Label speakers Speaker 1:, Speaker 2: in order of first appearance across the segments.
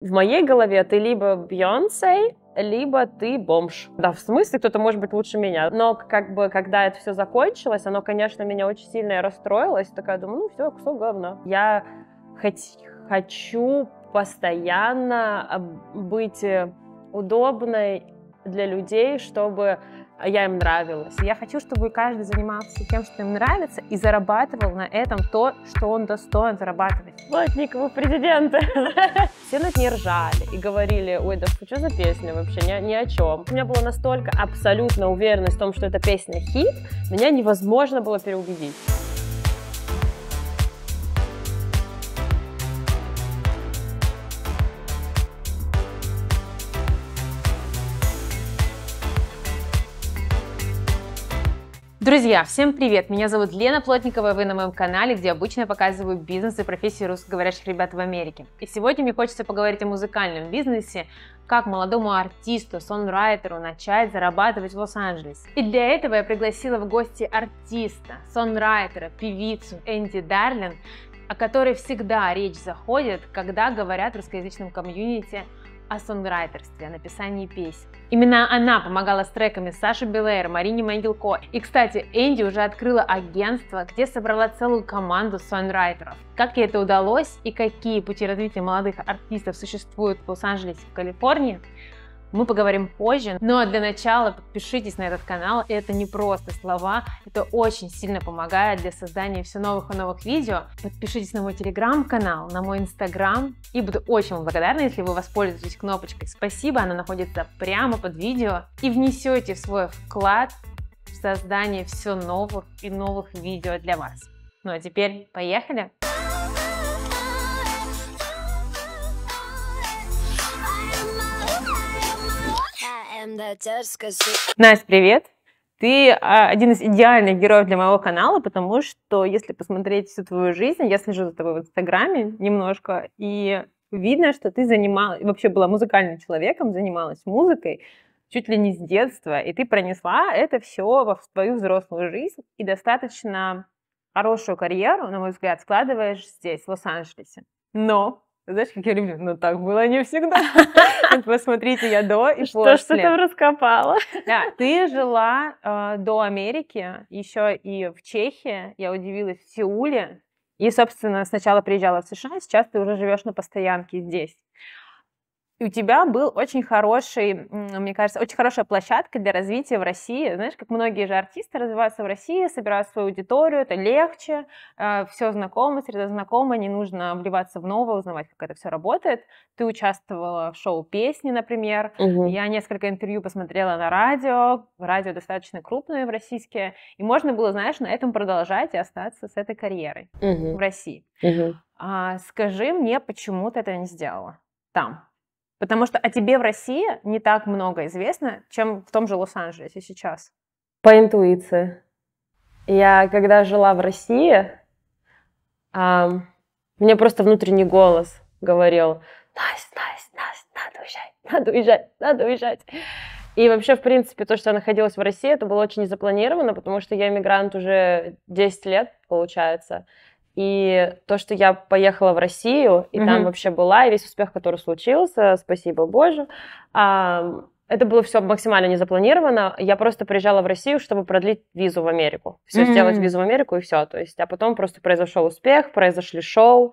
Speaker 1: В моей голове ты либо Бьонсе, либо ты бомж. Да, в смысле, кто-то может быть лучше меня. Но как бы, когда это все закончилось, оно, конечно, меня очень сильно я Такая, думаю, ну все, кусок говна. Я хоть, хочу постоянно а, быть э, удобной для людей, чтобы я им нравилась. Я хочу, чтобы каждый занимался тем, что им нравится, и зарабатывал на этом то, что он достоин зарабатывать. Плотникову президента. Все над ней ржали и говорили, ой, да что за песня вообще, ни, ни о чем. У меня была настолько абсолютно уверенность в том, что эта песня хит, меня невозможно было переубедить. Друзья, всем привет! Меня зовут Лена Плотникова, вы на моем канале, где обычно показываю бизнес и профессии русскоговорящих ребят в Америке. И сегодня мне хочется поговорить о музыкальном бизнесе, как молодому артисту, сонрайтеру начать зарабатывать в Лос-Анджелесе. И для этого я пригласила в гости артиста, сонрайтера, певицу Энди Дарлин, о которой всегда речь заходит, когда говорят в русскоязычном комьюнити – о сонграйтерстве, о написании песен. Именно она помогала с треками Саше Белэйр, Марине Могилко. И, кстати, Энди уже открыла агентство, где собрала целую команду сонрайтеров. Как ей это удалось и какие пути развития молодых артистов существуют в Лос-Анджелесе в Калифорнии, мы поговорим позже. Но для начала подпишитесь на этот канал. Это не просто слова, это очень сильно помогает для создания все новых и новых видео. Подпишитесь на мой телеграм-канал, на мой инстаграм. И буду очень вам благодарна, если вы воспользуетесь кнопочкой «Спасибо», она находится прямо под видео. И внесете в свой вклад в создание все новых и новых видео для вас. Ну а теперь поехали! Поехали! Настя, привет! Ты а, один из идеальных героев для моего канала, потому что если посмотреть всю твою жизнь, я слежу за тобой в Инстаграме немножко, и видно, что ты занималась, вообще была музыкальным человеком, занималась музыкой чуть ли не с детства, и ты пронесла это все в свою взрослую жизнь и достаточно хорошую карьеру, на мой взгляд, складываешь здесь, в Лос-Анджелесе. Но знаешь, как я люблю, но «Ну, так было не всегда. Посмотрите, я до и после. Что ж там раскопала? Да, ты жила э, до Америки, еще и в Чехии, я удивилась, в Сеуле. И, собственно, сначала приезжала в США, сейчас ты уже живешь на постоянке здесь. И у тебя был очень хороший, мне кажется, очень хорошая площадка для развития в России. Знаешь, как многие же артисты развиваются в России, собирают свою аудиторию, это легче, э, все знакомо, среда знакома, не нужно вливаться в новое, узнавать, как это все работает. Ты участвовала в шоу песни, например. Угу. Я несколько интервью посмотрела на радио, радио достаточно крупное в российские, и можно было, знаешь, на этом продолжать и остаться с этой карьерой угу. в России. Угу. А, скажи мне, почему ты это не сделала там? Потому что о тебе в России не так много известно, чем в том же Лос-Анджелесе сейчас. По интуиции. Я когда жила в России, а, мне просто внутренний голос говорил, Настя, Настя, Настя, надо уезжать, надо уезжать, надо уезжать. И вообще, в принципе, то, что я находилась в России, это было очень запланировано, потому что я иммигрант уже 10 лет, получается. И то, что я поехала в Россию, и mm-hmm. там вообще была, и весь успех, который случился, спасибо Боже, а, это было все максимально незапланировано. Я просто приезжала в Россию, чтобы продлить визу в Америку. Все mm-hmm. сделать визу в Америку и все. То есть, а потом просто произошел успех, произошли шоу.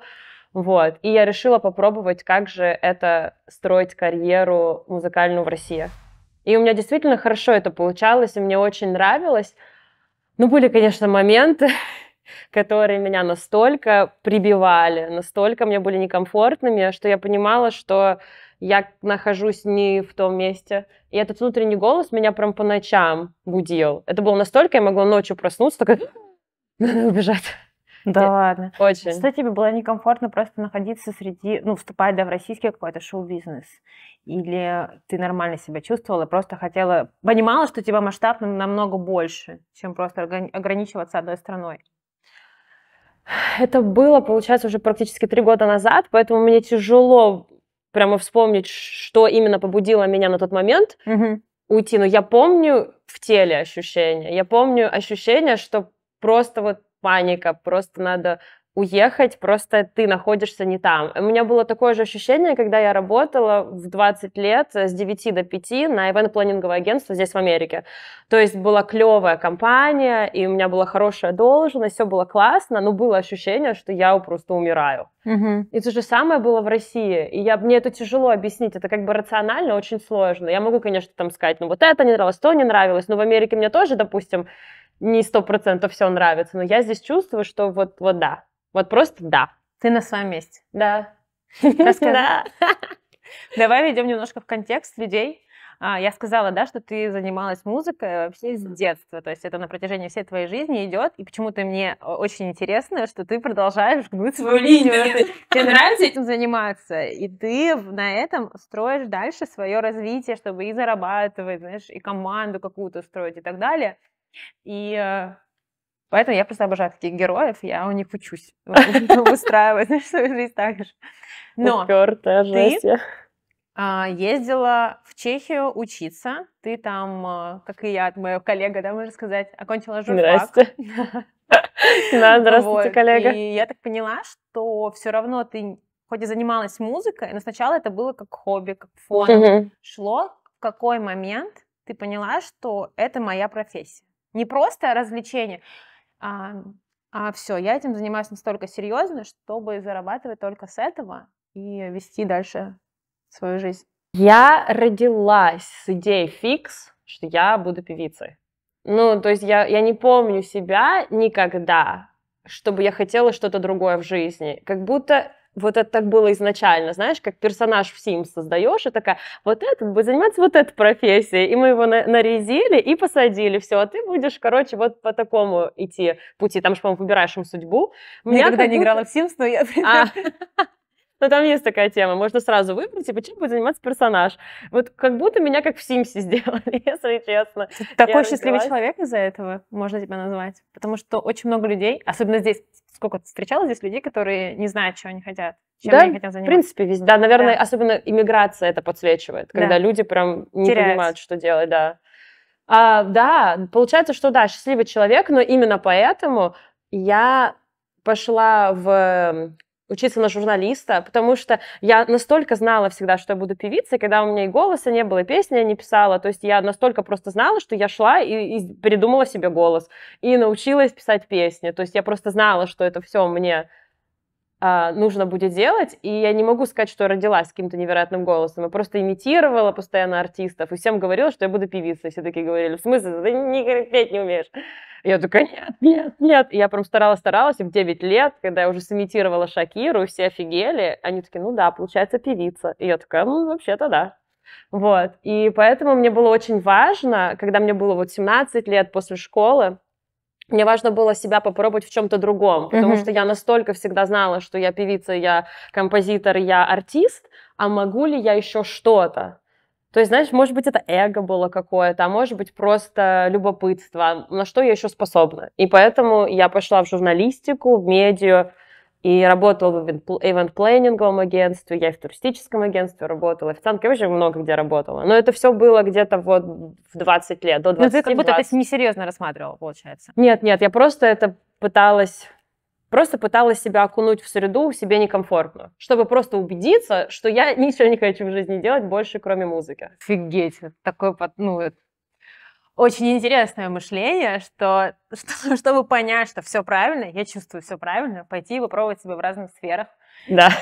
Speaker 1: Вот. И я решила попробовать, как же это строить карьеру музыкальную в России. И у меня действительно хорошо это получалось, и мне очень нравилось. Ну, были, конечно, моменты, которые меня настолько прибивали, настолько мне были некомфортными, что я понимала, что я нахожусь не в том месте. И этот внутренний голос меня прям по ночам будил. Это было настолько, я могла ночью проснуться, такая, надо убежать. Да ладно. Очень. Что тебе было некомфортно просто находиться среди, ну, вступать, да, в российский какой-то шоу-бизнес? Или ты нормально себя чувствовала, просто хотела, понимала, что тебя масштаб намного больше, чем просто ограничиваться одной страной? Это было, получается, уже практически три года назад, поэтому мне тяжело прямо вспомнить, что именно побудило меня на тот момент угу. уйти. Но я помню в теле ощущения. Я помню ощущение, что просто вот паника, просто надо уехать, просто ты находишься не там. У меня было такое же ощущение, когда я работала в 20 лет э, с 9 до 5 на ивент-планинговое агентство здесь в Америке. То есть была клевая компания, и у меня была хорошая должность, все было классно, но было ощущение, что я просто умираю. Угу. И то же самое было в России. И я, мне это тяжело объяснить, это как бы рационально очень сложно. Я могу, конечно, там сказать, ну вот это не нравилось, то не нравилось, но в Америке мне тоже, допустим, не сто процентов все нравится, но я здесь чувствую, что вот, вот да, вот просто да. Ты на своем месте. Да. Да. Давай введем немножко в контекст людей. А, я сказала, да, что ты занималась музыкой вообще с детства, то есть это на протяжении всей твоей жизни идет, и почему-то мне э, очень интересно, что ты продолжаешь гнуть свою линию. Тебе нравится этим заниматься, и ты на этом строишь дальше свое развитие, чтобы и зарабатывать, знаешь, и команду какую-то строить и так далее. И э, Поэтому я просто обожаю таких героев, я у них учусь ну, выстраивать свою жизнь так же. Но ты а, ездила в Чехию учиться, ты там, а, как и я, моя коллега, да, можно сказать, окончила журфак. Здрасте. Да, здравствуйте, коллега. И я так поняла, что все равно ты хоть и занималась музыкой, но сначала это было как хобби, как фон. Шло в какой момент ты поняла, что это моя профессия? Не просто развлечение а, а все, я этим занимаюсь настолько серьезно, чтобы зарабатывать только с этого и вести дальше свою жизнь. Я родилась с идеей фикс, что я буду певицей. Ну, то есть я, я не помню себя никогда, чтобы я хотела что-то другое в жизни. Как будто вот это так было изначально, знаешь, как персонаж в Sims создаешь, и такая, вот этот будет заниматься вот этой профессией, и мы его на- нарезили и посадили, все, а ты будешь, короче, вот по такому идти пути, там же, по-моему, выбираешь им судьбу. Меня Никогда не играла в Sims, но я... А. Но там есть такая тема. Можно сразу выбрать, и типа, почему будет заниматься персонаж. Вот как будто меня как в Симсе сделали, если честно. Такой я счастливый человек из-за этого, можно тебя назвать. Потому что очень много людей, особенно здесь, сколько ты встречала здесь людей, которые не знают, чего они хотят. Чем да, они хотят заниматься. в принципе, везде. Да, наверное, да. особенно иммиграция это подсвечивает, когда да. люди прям не Теряются. понимают, что делать, да. А, да, получается, что да, счастливый человек, но именно поэтому я пошла в учиться на журналиста, потому что я настолько знала всегда, что я буду певицей, когда у меня и голоса не было, и песни я не писала, то есть я настолько просто знала, что я шла и, и придумала себе голос, и научилась писать песни, то есть я просто знала, что это все мне а, нужно будет делать, и я не могу сказать, что я родилась каким-то невероятным голосом, я просто имитировала постоянно артистов, и всем говорила, что я буду певицей, все такие говорили, в смысле, ты не, петь не умеешь? я такая, нет, нет, нет, и я прям старалась-старалась, и в 9 лет, когда я уже сымитировала Шакиру, все офигели, они такие, ну да, получается певица, и я такая, ну вообще-то да. Вот, и поэтому мне было очень важно, когда мне было вот 17 лет после школы, мне важно было себя попробовать в чем-то другом, потому mm-hmm. что я настолько всегда знала, что я певица, я композитор, я артист, а могу ли я еще что-то? То есть, знаешь, может быть, это эго было какое-то, а может быть, просто любопытство, на что я еще способна. И поэтому я пошла в журналистику, в медиа, и работала в ивент-плейнинговом агентстве, я и в туристическом агентстве работала, официанткой, вообще много где работала. Но это все было где-то вот в 20 лет, до 20 ну, Но ты как будто это несерьезно рассматривала, получается. Нет, нет, я просто это пыталась просто пыталась себя окунуть в среду, себе некомфортно, чтобы просто убедиться, что я ничего не хочу в жизни делать больше, кроме музыки. Офигеть, такой, ну, это очень интересное мышление, что, что чтобы понять, что все правильно, я чувствую все правильно, пойти и попробовать себя в разных сферах. Да.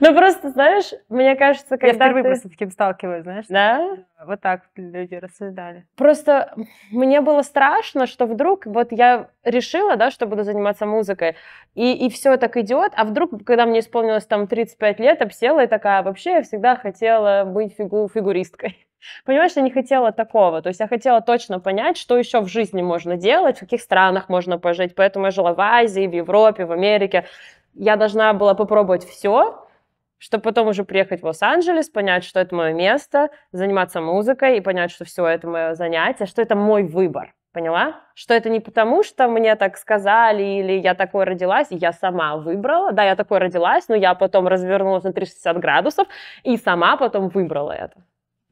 Speaker 1: Ну просто, знаешь, мне кажется, когда Я впервые ты... просто с таким сталкиваюсь, знаешь? Да? Вот так люди рассуждали. Просто мне было страшно, что вдруг вот я решила, да, что буду заниматься музыкой, и, и все так идет, а вдруг, когда мне исполнилось там 35 лет, обсела и такая, вообще я всегда хотела быть фигу фигуристкой. Понимаешь, я не хотела такого. То есть я хотела точно понять, что еще в жизни можно делать, в каких странах можно пожить. Поэтому я жила в Азии, в Европе, в Америке. Я должна была попробовать все, чтобы потом уже приехать в Лос-Анджелес, понять, что это мое место, заниматься музыкой и понять, что все это мое занятие, что это мой выбор. Поняла? Что это не потому, что мне так сказали, или я такой родилась, я сама выбрала. Да, я такой родилась, но я потом развернулась на 360 градусов и сама потом выбрала это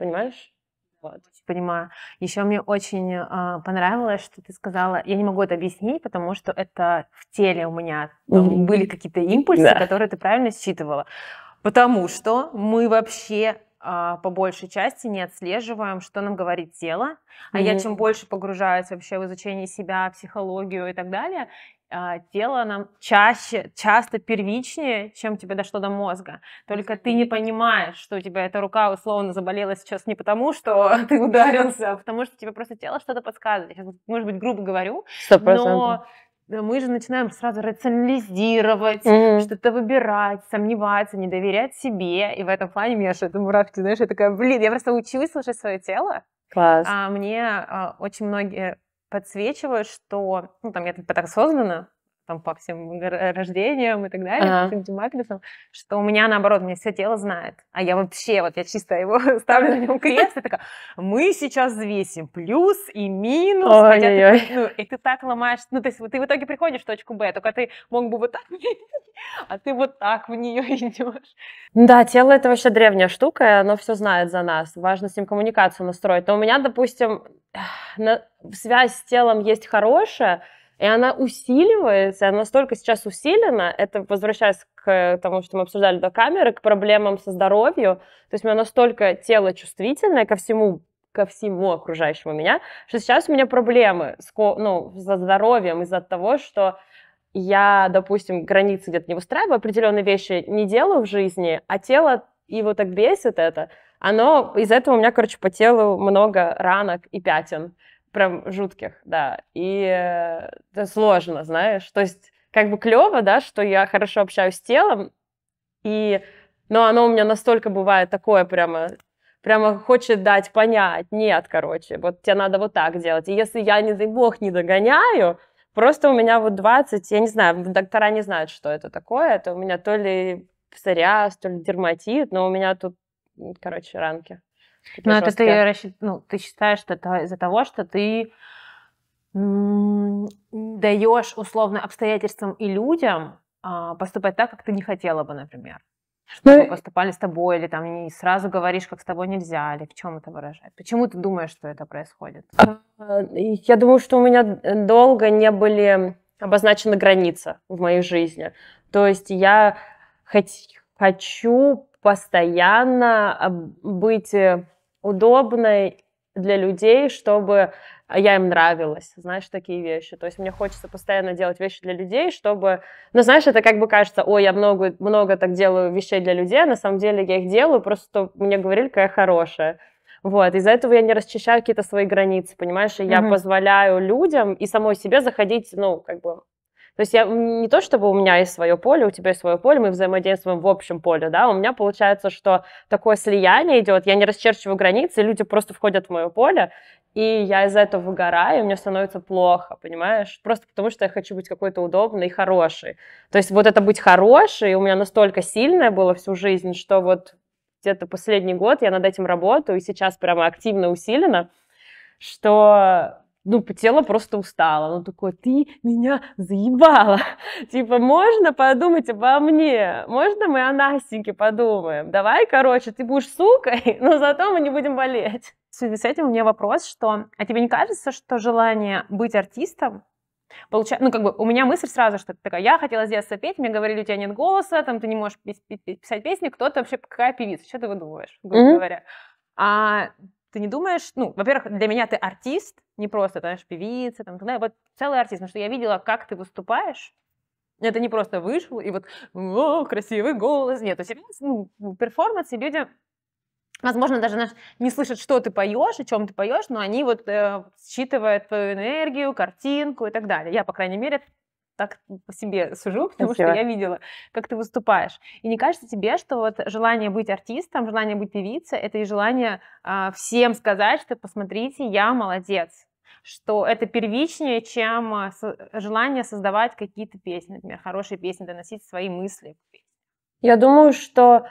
Speaker 1: понимаешь? Вот. Понимаю. Еще мне очень э, понравилось, что ты сказала. Я не могу это объяснить, потому что это в теле у меня там, были какие-то импульсы, да. которые ты правильно считывала. Потому что мы вообще а, по большей части не отслеживаем, что нам говорит тело. А mm-hmm. я чем больше погружаюсь вообще в изучение себя, психологию и так далее, а, тело нам чаще, часто первичнее, чем тебе дошло до мозга. Только ты не понимаешь, что у тебя эта рука условно заболела сейчас не потому, что ты ударился, а потому что тебе просто тело что-то подсказывает. Я может быть, грубо говорю, 100%. но э, мы же начинаем сразу рационализировать, mm-hmm. что-то выбирать, сомневаться, не доверять себе. И в этом плане, Миша, это мурашки, знаешь, я такая, блин, я просто училась слушать свое тело. Класс. А мне а, очень многие подсвечиваю, что, ну, там, я так создана, там, по всем э, рождениям и так далее, ага. по всем демаклисам, что у меня, наоборот, меня все тело знает, а я вообще, вот я чисто его ставлю на нем крест, и такая, мы сейчас взвесим плюс и минус, Ой-ой-ой. хотя ты, ну, и ты так ломаешь, ну, то есть ты в итоге приходишь в точку Б, только ты мог бы вот так, а ты вот так в нее идешь. Да, тело это вообще древняя штука, оно все знает за нас, важно с ним коммуникацию настроить, но у меня, допустим, на... связь с телом есть хорошая, и она усиливается, она настолько сейчас усилена, это возвращаясь к тому, что мы обсуждали до камеры, к проблемам со здоровьем. то есть у меня настолько тело чувствительное ко всему ко всему окружающему меня, что сейчас у меня проблемы с, ну, со здоровьем из-за того, что я, допустим, границы где-то не выстраиваю, определенные вещи не делаю в жизни, а тело его так бесит это, оно из за этого у меня, короче, по телу много ранок и пятен прям жутких, да. И э, это сложно, знаешь. То есть как бы клево, да, что я хорошо общаюсь с телом, и, но оно у меня настолько бывает такое прямо прямо хочет дать понять, нет, короче, вот тебе надо вот так делать. И если я, не дай бог, не догоняю, просто у меня вот 20, я не знаю, доктора не знают, что это такое, это у меня то ли псориаз, то ли дерматит, но у меня тут, короче, ранки. Но ну, это ты, рассчит... ну, ты считаешь, что это из-за того, что ты даешь условно обстоятельствам и людям а, поступать так, как ты не хотела бы, например. Чтобы ну, поступали с тобой, или там не сразу говоришь, как с тобой нельзя, или в чем это выражает? Почему ты думаешь, что это происходит? А, я думаю, что у меня долго не были обозначены границы в моей жизни. То есть я хоть, хочу постоянно а, быть э, удобной для людей, чтобы я им нравилась, знаешь, такие вещи. То есть мне хочется постоянно делать вещи для людей, чтобы... Ну, знаешь, это как бы кажется, ой, я много, много так делаю вещей для людей, а на самом деле я их делаю, просто мне говорили, какая хорошая. Вот, из-за этого я не расчищаю какие-то свои границы, понимаешь, и я mm-hmm. позволяю людям и самой себе заходить, ну, как бы то есть я не то, чтобы у меня есть свое поле, у тебя есть свое поле, мы взаимодействуем в общем поле, да, у меня получается, что такое слияние идет, я не расчерчиваю границы, люди просто входят в мое поле, и я из-за этого выгораю, и мне становится плохо, понимаешь? Просто потому, что я хочу быть какой-то удобной и хорошей. То есть вот это быть хорошей у меня настолько сильное было всю жизнь, что вот где-то последний год я над этим работаю, и сейчас прямо активно, усиленно, что ну, тело просто устало. Оно такое, ты меня заебала. Типа, можно подумать обо мне? Можно мы о Настеньке подумаем? Давай, короче, ты будешь сукой, но зато мы не будем болеть. В связи с этим у меня вопрос, что... А тебе не кажется, что желание быть артистом Получа... Ну, как бы у меня мысль сразу, что такая, я хотела с детства петь, мне говорили, у тебя нет голоса, там ты не можешь петь, петь, писать песни, кто-то вообще какая певица, что ты выдумываешь, грубо mm-hmm. говоря. А ты не думаешь, ну, во-первых, для меня ты артист, не просто, знаешь, певица, там, да, вот целый артист, потому что я видела, как ты выступаешь, это не просто вышел и вот О, красивый голос. Нет, у тебя ну, в перформансе люди, возможно, даже знаешь, не слышат, что ты поешь, о чем ты поешь, но они вот э, считывают твою энергию, картинку и так далее. Я, по крайней мере, так по себе сужу, потому Спасибо. что я видела, как ты выступаешь. И не кажется тебе, что вот желание быть артистом, желание быть певицей, это и желание а, всем сказать, что посмотрите, я молодец, что это первичнее, чем а, желание создавать какие-то песни, например, хорошие песни, доносить свои мысли. Я думаю, что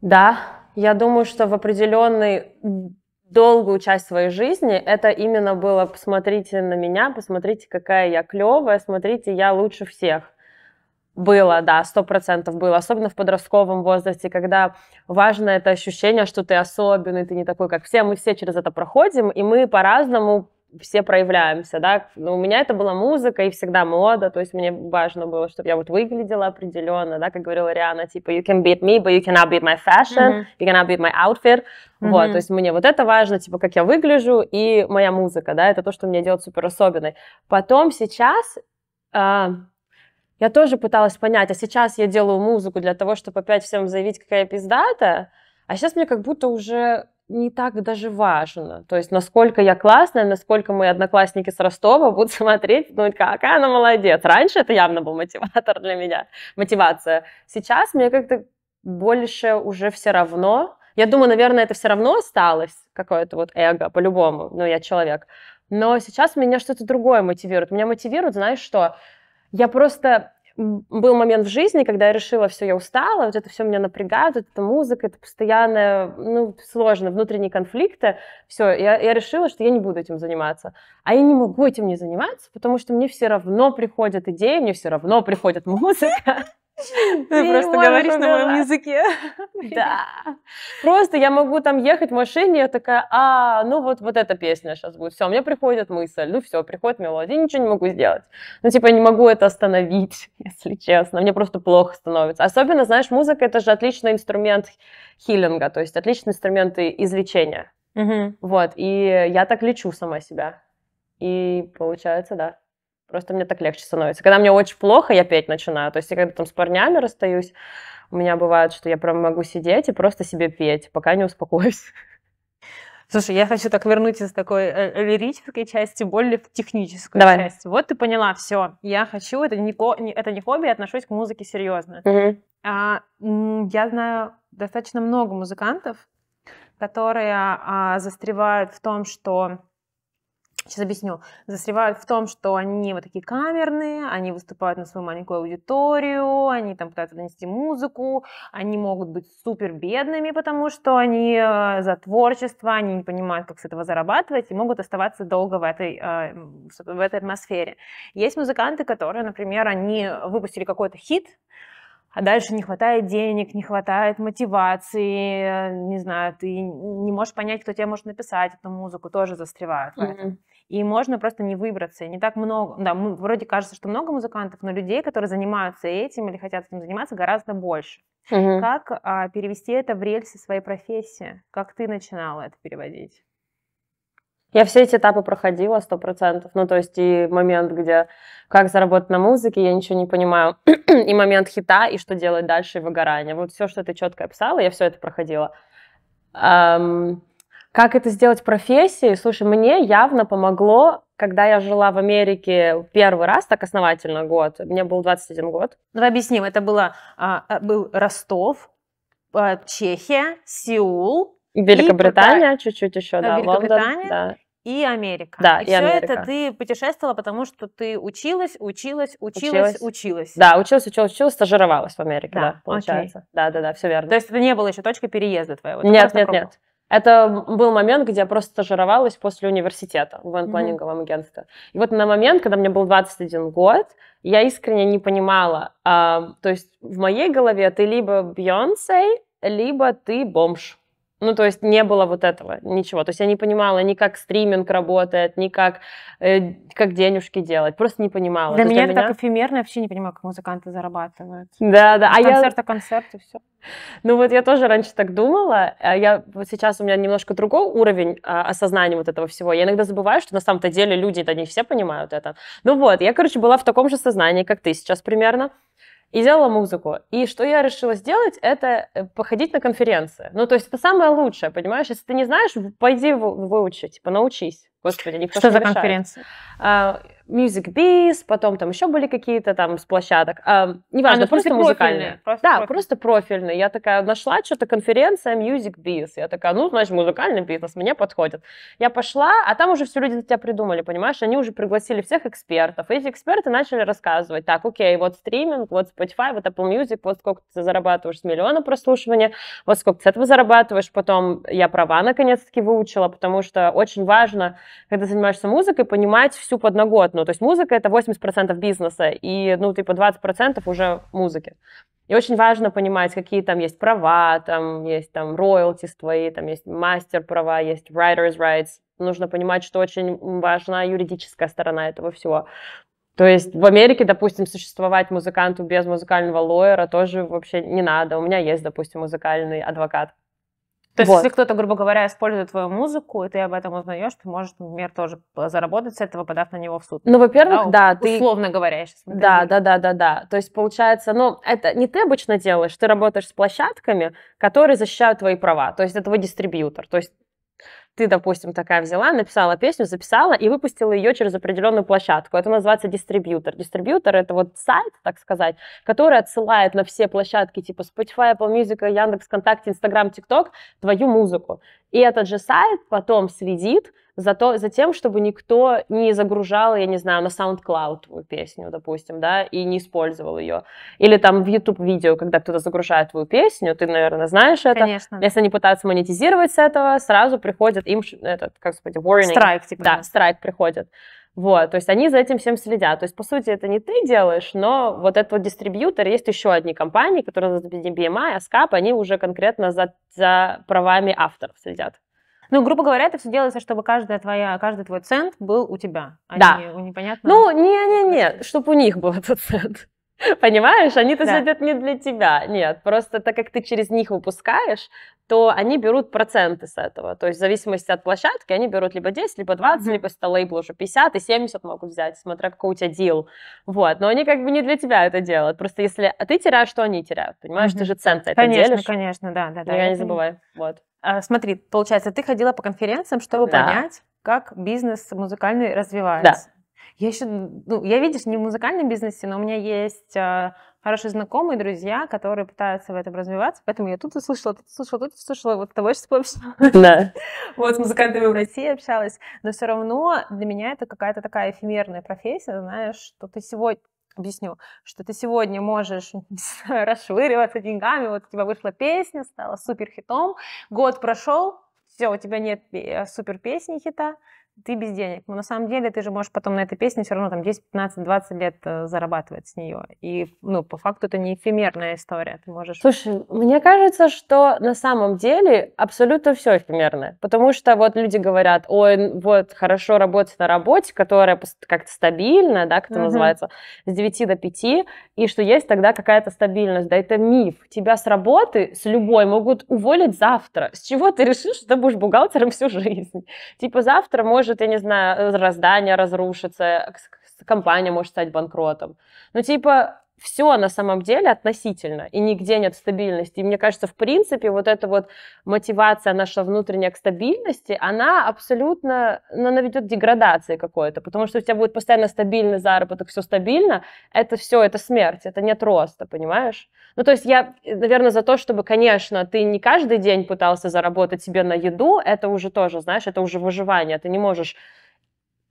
Speaker 1: да, я думаю, что в определенный долгую часть своей жизни это именно было «посмотрите на меня, посмотрите, какая я клевая, смотрите, я лучше всех». Было, да, сто процентов было, особенно в подростковом возрасте, когда важно это ощущение, что ты особенный, ты не такой, как все. Мы все через это проходим, и мы по-разному все проявляемся, да. Но у меня это была музыка и всегда мода, то есть мне важно было, чтобы я вот выглядела определенно, да, как говорила Риана, типа you can beat me, but you cannot beat my fashion, mm-hmm. you cannot beat my outfit, mm-hmm. вот, то есть мне вот это важно, типа как я выгляжу и моя музыка, да, это то, что меня делает супер особенной. Потом сейчас а, я тоже пыталась понять, а сейчас я делаю музыку для того, чтобы опять всем заявить, какая я пиздата, а сейчас мне как будто уже не так даже важно. То есть, насколько я классная, насколько мои одноклассники с Ростова будут смотреть, ну, какая она молодец. Раньше это явно был мотиватор для меня, мотивация. Сейчас мне как-то больше уже все равно. Я думаю, наверное, это все равно осталось, какое-то вот эго, по-любому, ну, я человек. Но сейчас меня что-то другое мотивирует. Меня мотивирует, знаешь что, я просто был момент в жизни, когда я решила, все, я устала, вот это все меня напрягает, вот эта музыка, это постоянно, ну, сложно, внутренние конфликты, все, я, я решила, что я не буду этим заниматься. А я не могу этим не заниматься, потому что мне все равно приходят идеи, мне все равно приходит музыка.
Speaker 2: Ты просто говоришь на моем языке.
Speaker 1: Да. Просто я могу там ехать в машине, я такая, а, ну вот, вот эта песня сейчас будет. Все, у меня приходит мысль, ну все, приходит мелодия, ничего не могу сделать. Ну, типа, я не могу это остановить, если честно. Мне просто плохо становится. Особенно, знаешь, музыка это же отличный инструмент хилинга, то есть отличный инструмент излечения. Вот, и я так лечу сама себя. И получается, да. Просто мне так легче становится. Когда мне очень плохо, я петь начинаю. То есть я когда там с парнями расстаюсь, у меня бывает, что я прям могу сидеть и просто себе петь, пока не успокоюсь. Слушай, я хочу так вернуть из такой э, э, лирической части более в техническую Давай. часть. Вот ты поняла, все. Я хочу, это не, ко, это не хобби, я отношусь к музыке серьезно. Угу. А, я знаю достаточно много музыкантов, которые а, застревают в том, что Сейчас объясню. Застревают в том, что они вот такие камерные, они выступают на свою маленькую аудиторию, они там пытаются донести музыку, они могут быть супер бедными, потому что они э, за творчество, они не понимают, как с этого зарабатывать, и могут оставаться долго в этой, э, в этой атмосфере. Есть музыканты, которые, например, они выпустили какой-то хит, а дальше не хватает денег, не хватает мотивации, э, не знаю, ты не можешь понять, кто тебе может написать эту музыку, тоже застревают mm-hmm. в этом и можно просто не выбраться. не так много, да, вроде кажется, что много музыкантов, но людей, которые занимаются этим или хотят этим заниматься, гораздо больше. Угу. Как а, перевести это в рельсы своей профессии? Как ты начинала это переводить? Я все эти этапы проходила, сто процентов. Ну, то есть и момент, где как заработать на музыке, я ничего не понимаю. и момент хита, и что делать дальше, и выгорание. Вот все, что ты четко описала, я все это проходила. Um, как это сделать профессией? Слушай, мне явно помогло, когда я жила в Америке первый раз, так основательно год, мне был 21 год. Давай объясним, это было, а, а, был Ростов, а, Чехия, Сеул. Великобритания, и... чуть-чуть еще, да, да Великобритания. Лондон, да и Америка. Да, и, и все это ты путешествовала, потому что ты училась, училась, училась, училась. Да, училась, училась, училась, стажировалась в Америке, да, да получается. Окей. Да, да, да, все верно. То есть это не было еще точкой переезда твоего? Нет, нет, пробовал. нет. Это был момент, где я просто стажировалась после университета в планинговом mm-hmm. агентстве. И вот на момент, когда мне был 21 год, я искренне не понимала. А, то есть в моей голове ты либо Бьонсей, либо ты бомж. Ну, то есть не было вот этого, ничего. То есть я не понимала ни как стриминг работает, ни как, э, как денежки делать. Просто не понимала. Для, меня, для меня это так эфемерно, я вообще не понимаю, как музыканты зарабатывают. Да, да. А концерт, я... концерт и все. Ну вот я тоже раньше так думала. А я вот сейчас у меня немножко другой уровень а, осознания вот этого всего. Я иногда забываю, что на самом-то деле люди, это не все понимают это. Ну вот, я, короче, была в таком же сознании, как ты сейчас примерно и делала музыку. И что я решила сделать, это э, походить на конференции. Ну, то есть это самое лучшее, понимаешь? Если ты не знаешь, пойди выучи, типа научись. Господи, никто что, что за решает. конференция? А, Music Biz, потом там еще были какие-то там с площадок. А, неважно, а, ну, просто музыкальные. Просто да, профиль. просто профильные. Я такая нашла что-то конференция Music Biz. Я такая, ну, значит, музыкальный бизнес мне подходит. Я пошла, а там уже все люди за тебя придумали, понимаешь? Они уже пригласили всех экспертов. И эти эксперты начали рассказывать, так, окей, вот стриминг, вот Spotify, вот Apple Music, вот сколько ты зарабатываешь с миллиона прослушивания, вот сколько ты с этого зарабатываешь. Потом я права наконец-таки выучила, потому что очень важно, когда занимаешься музыкой, понимать всю подноготную ну, то есть музыка — это 80% бизнеса, и, ну, типа, 20% уже музыки. И очень важно понимать, какие там есть права, там есть там роялти твои, там есть мастер права, есть writer's rights. Нужно понимать, что очень важна юридическая сторона этого всего. То есть в Америке, допустим, существовать музыканту без музыкального лоера тоже вообще не надо. У меня есть, допустим, музыкальный адвокат. То есть, вот. если кто-то, грубо говоря, использует твою музыку, и ты об этом узнаешь, ты можешь, например, тоже заработать с этого, подав на него в суд. Ну, во-первых, да, да ты... Условно говоря, сейчас Да, да, да, да, да. То есть, получается, ну, это не ты обычно делаешь, ты работаешь с площадками, которые защищают твои права. То есть, это твой дистрибьютор. То есть, ты, допустим, такая взяла, написала песню, записала и выпустила ее через определенную площадку. Это называется дистрибьютор. Дистрибьютор — это вот сайт, так сказать, который отсылает на все площадки типа Spotify, Apple Music, Яндекс, ВКонтакте, Инстаграм, ТикТок твою музыку. И этот же сайт потом следит за, то, за тем, чтобы никто не загружал, я не знаю, на SoundCloud песню, допустим, да, и не использовал ее. Или там в YouTube видео, когда кто-то загружает твою песню, ты, наверное, знаешь это. Конечно. Если они пытаются монетизировать с этого, сразу приходит им этот, как сказать, warning. Страйк, типа. Да, страйк приходит. Вот, то есть они за этим всем следят. То есть, по сути, это не ты делаешь, но вот этот вот дистрибьютор, есть еще одни компании, которые называются BMI, ASCAP, они уже конкретно за, за правами авторов следят. Ну, грубо говоря, это все делается, чтобы каждая твоя, каждый твой цент был у тебя. А да. Не, непонятно. Ну, не-не-не, чтобы у них был этот цент. Понимаешь, они-то да. сидят не для тебя. Нет, просто так как ты через них выпускаешь, то они берут проценты с этого. То есть в зависимости от площадки они берут либо 10, либо 20, mm-hmm. либо 100 лейбл уже 50 и 70 могут взять, смотря какой у тебя дел. Вот, но они как бы не для тебя это делают. Просто если а ты теряешь, то они теряют, понимаешь, mm-hmm. ты же цент это конечно, делишь. Конечно, конечно, да, да, да. Я не забывай, вот. А, смотри, получается, ты ходила по конференциям, чтобы да. понять, как бизнес музыкальный развивается. Да. Я еще, ну, я, видишь, не в музыкальном бизнесе, но у меня есть э, хорошие знакомые, друзья, которые пытаются в этом развиваться, поэтому я тут услышала, тут услышала, тут услышала, вот того, что общалась. Да. Вот с музыкантами в России общалась, но все равно для меня это какая-то такая эфемерная профессия, знаешь, что ты сегодня, объясню, что ты сегодня можешь расшвыриваться деньгами, вот у тебя вышла песня, стала супер хитом, год прошел, все, у тебя нет супер песни хита, ты без денег. Но на самом деле ты же можешь потом на этой песне все равно там 10, 15, 20 лет э, зарабатывать с нее. И, ну, по факту это не эфемерная история. Ты можешь... Слушай, мне кажется, что на самом деле абсолютно все эфемерное. Потому что вот люди говорят, ой, вот хорошо работать на работе, которая как-то стабильная, да, как это uh-huh. называется, с 9 до 5, и что есть тогда какая-то стабильность. Да, это миф. Тебя с работы, с любой, могут уволить завтра. С чего ты решишь, что ты будешь бухгалтером всю жизнь? Типа завтра можешь может, я не знаю, э, раздание разрушится, э, компания может стать банкротом. Ну, типа, все на самом деле относительно, и нигде нет стабильности. И мне кажется, в принципе, вот эта вот мотивация наша внутренняя к стабильности, она абсолютно она наведет деградации какой-то, потому что у тебя будет постоянно стабильный заработок, все стабильно, это все, это смерть, это нет роста, понимаешь? Ну, то есть я, наверное, за то, чтобы, конечно, ты не каждый день пытался заработать себе на еду, это уже тоже, знаешь, это уже выживание, ты не можешь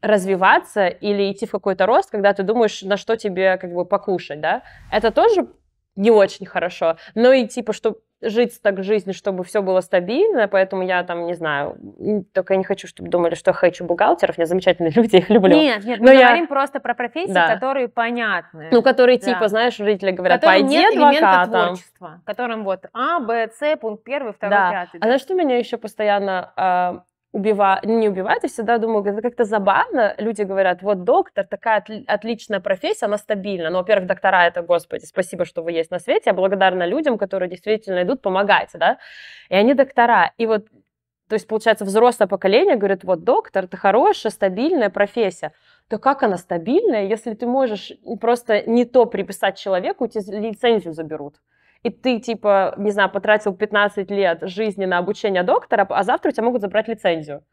Speaker 1: развиваться или идти в какой-то рост, когда ты думаешь, на что тебе как бы покушать, да, это тоже не очень хорошо. Но и типа, что жить так жизнью, чтобы все было стабильно, поэтому я там, не знаю, только я не хочу, чтобы думали, что я хочу бухгалтеров, я замечательные люди, их люблю. Нет, нет, мы Но говорим просто про профессии, да. которые понятны. Ну, которые да. типа, знаешь, жители говорят, которым пойди нет адвокатом. творчества, которым вот А, Б, С, пункт первый, второй, да. пятый. Да. А знаешь, что меня еще постоянно а, убивают, не убивают, я всегда думаю, это как-то забавно. Люди говорят, вот доктор, такая отличная профессия, она стабильна. Но, ну, во-первых, доктора это, господи, спасибо, что вы есть на свете. Я благодарна людям, которые действительно идут, помогайте, да. И они доктора. И вот, то есть, получается, взрослое поколение говорит, вот доктор, это хорошая, стабильная профессия. То как она стабильная, если ты можешь просто не то приписать человеку, у тебя лицензию заберут и ты, типа, не знаю, потратил 15 лет жизни на обучение доктора, а завтра у тебя могут забрать лицензию.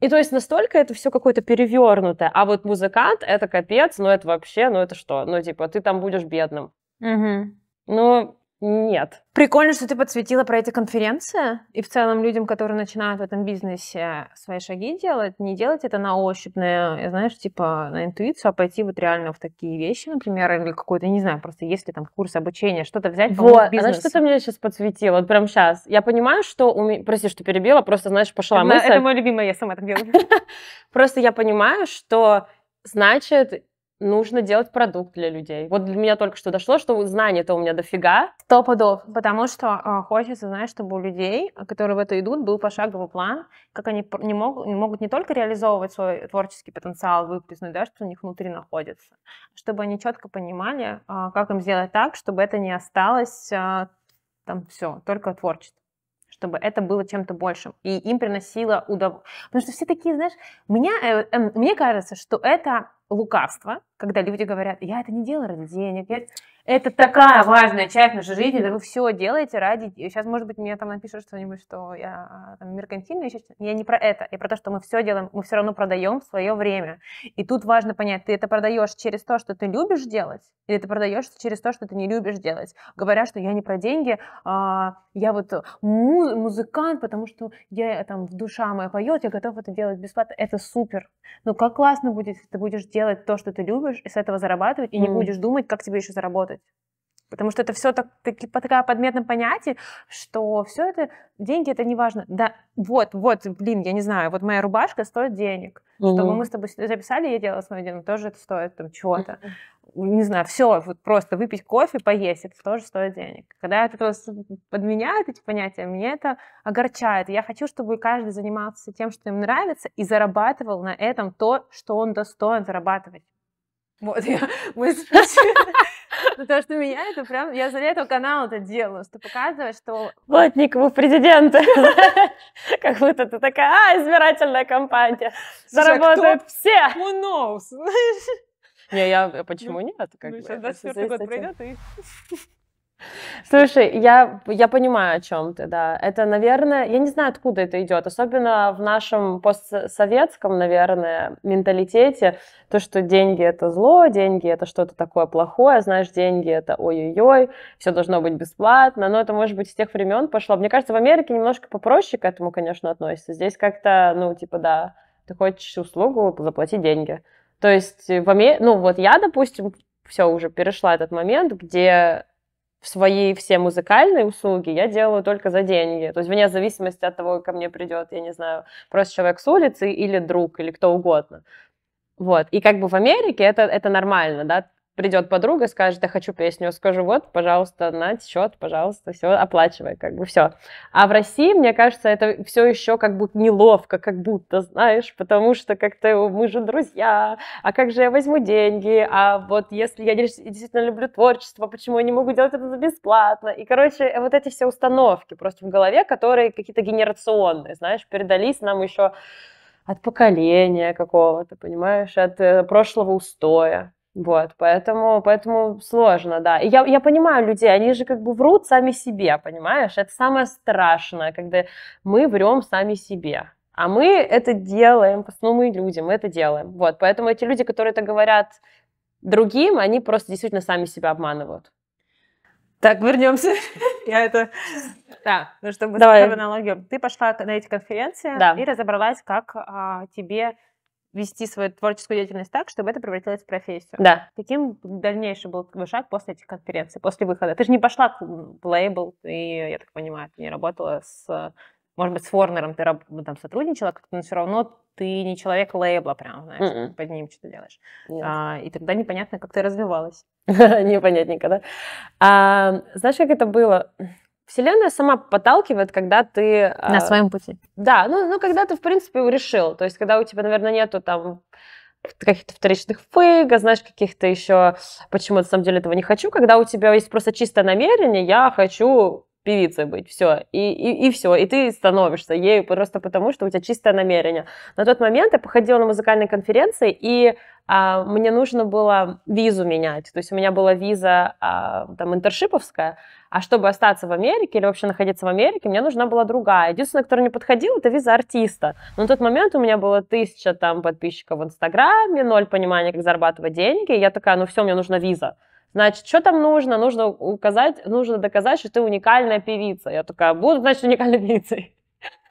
Speaker 1: И то есть настолько это все какое-то перевернутое. А вот музыкант — это капец, ну это вообще, ну это что? Ну типа ты там будешь бедным. Угу. Ну, нет. Прикольно, что ты подсветила про эти конференции. И в целом людям, которые начинают в этом бизнесе свои шаги делать, не делать это на ощупь, на, э, знаешь, типа на интуицию, а пойти вот реально в такие вещи, например, или какой-то, не знаю, просто если там курс обучения, что-то взять, Вот, она а что-то меня сейчас подсветила, вот прям сейчас. Я понимаю, что... Уме... Прости, что перебила, просто, знаешь, пошла это, мысль. Это мое любимое, я сама это делаю. Просто я понимаю, что значит нужно делать продукт для людей. Вот для меня только что дошло, что знания то у меня дофига. Сто пудов, потому что э, хочется, знаешь, чтобы у людей, которые в это идут, был пошаговый план, как они не могут, не могут не только реализовывать свой творческий потенциал, выплеснуть, да, что у них внутри находится, чтобы они четко понимали, э, как им сделать так, чтобы это не осталось э, там все, только творчество чтобы это было чем-то большим, и им приносило удовольствие. Потому что все такие, знаешь, меня, э, э, мне кажется, что это лукавство, когда люди говорят, я это не делаю ради денег, я... это такая важная часть нашей жизни, да вы все делаете ради... Сейчас, может быть, мне там напишут что-нибудь, что я а, там, меркантильная, Я не про это, я про то, что мы все делаем, мы все равно продаем в свое время. И тут важно понять, ты это продаешь через то, что ты любишь делать, или ты продаешь через то, что ты не любишь делать. Говорят, что я не про деньги, а я вот муз- музыкант, потому что я там в душа моя поет, я готов это делать бесплатно. Это супер. Ну как классно будет, если ты будешь делать то, что ты любишь, будешь и с этого зарабатывать, и mm. не будешь думать, как тебе еще заработать. Потому что это все так, таки, по такая подметное понятие, что все это, деньги это не важно. Да, вот, вот, блин, я не знаю, вот моя рубашка стоит денег. Mm-hmm. Чтобы мы с тобой записали, я делала свое дело, тоже это стоит там чего-то. Mm-hmm. Не знаю, все, вот просто выпить кофе, поесть, это тоже стоит денег. Когда это просто подменяют эти понятия, мне это огорчает. Я хочу, чтобы каждый занимался тем, что им нравится, и зарабатывал на этом то, что он достоин зарабатывать. Вот, я Потому ну, что меня это прям... Я для этого канала это делаю, чтобы показывать, что... Вот Никому президента. Как будто ты такая, а, избирательная кампания. А Заработают все. Who knows? Не, я... Э, почему ну, нет? Ну, сейчас 24 год пройдет и... Слушай, я, я понимаю, о чем ты, да. Это, наверное, я не знаю, откуда это идет, особенно в нашем постсоветском, наверное, менталитете, то, что деньги — это зло, деньги — это что-то такое плохое, знаешь, деньги — это ой-ой-ой, все должно быть бесплатно, но это, может быть, с тех времен пошло. Мне кажется, в Америке немножко попроще к этому, конечно, относится. Здесь как-то, ну, типа, да, ты хочешь услугу, заплати деньги. То есть в Америке, ну вот я, допустим, все уже перешла этот момент, где свои все музыкальные услуги я делаю только за деньги. То есть вне зависимости от того, ко мне придет, я не знаю, просто человек с улицы или друг, или кто угодно. Вот. И как бы в Америке это, это нормально, да, придет подруга, скажет, я хочу песню, скажу, вот, пожалуйста, на счет, пожалуйста, все, оплачивай, как бы все. А в России, мне кажется, это все еще как будто неловко, как будто, знаешь, потому что как-то мы же друзья, а как же я возьму деньги, а вот если я действительно люблю творчество, почему я не могу делать это бесплатно? И, короче, вот эти все установки просто в голове, которые какие-то генерационные, знаешь, передались нам еще от поколения какого-то, понимаешь, от э, прошлого устоя. Вот, поэтому, поэтому сложно, да. И я, я понимаю людей, они же как бы врут сами себе, понимаешь? Это самое страшное, когда мы врем сами себе. А мы это делаем, ну мы люди, мы это делаем. Вот, поэтому эти люди, которые это говорят другим, они просто действительно сами себя обманывают. Так, вернемся. Я это... Да. Ну, чтобы Давай. аналогию. Ты пошла на эти конференции да. и разобралась, как а, тебе вести свою творческую деятельность так, чтобы это превратилось в профессию. Да. Каким дальнейший был твой шаг после этих конференций, после выхода? Ты же не пошла к лейбл, и, я так понимаю, ты не работала с... Может быть, с Форнером ты ну, там сотрудничала как-то, но все равно ты не человек лейбла прям, знаешь, Mm-mm. М-м. под ним что-то делаешь. Нет. А, и тогда непонятно, как ты развивалась. Непонятненько, да? А, знаешь, как это было? Вселенная сама подталкивает, когда ты... На э, а, своем пути. Да, ну, ну, когда ты, в принципе, решил. То есть, когда у тебя, наверное, нету там каких-то вторичных фейков, знаешь, каких-то еще... Почему на самом деле этого не хочу? Когда у тебя есть просто чистое намерение, я хочу певицей быть, все, и, и, и все, и ты становишься ею просто потому, что у тебя чистое намерение. На тот момент я походила на музыкальные конференции, и а, мне нужно было визу менять. То есть у меня была виза а, там интершиповская, а чтобы остаться в Америке или вообще находиться в Америке, мне нужна была другая. Единственная, которая не подходила, это виза артиста. Но на тот момент у меня было тысяча там подписчиков в Инстаграме, ноль понимания, как зарабатывать деньги. И я такая, ну все, мне нужна виза. Значит, что там нужно? Нужно указать, нужно доказать, что ты уникальная певица. Я такая, буду, значит, уникальной певицей.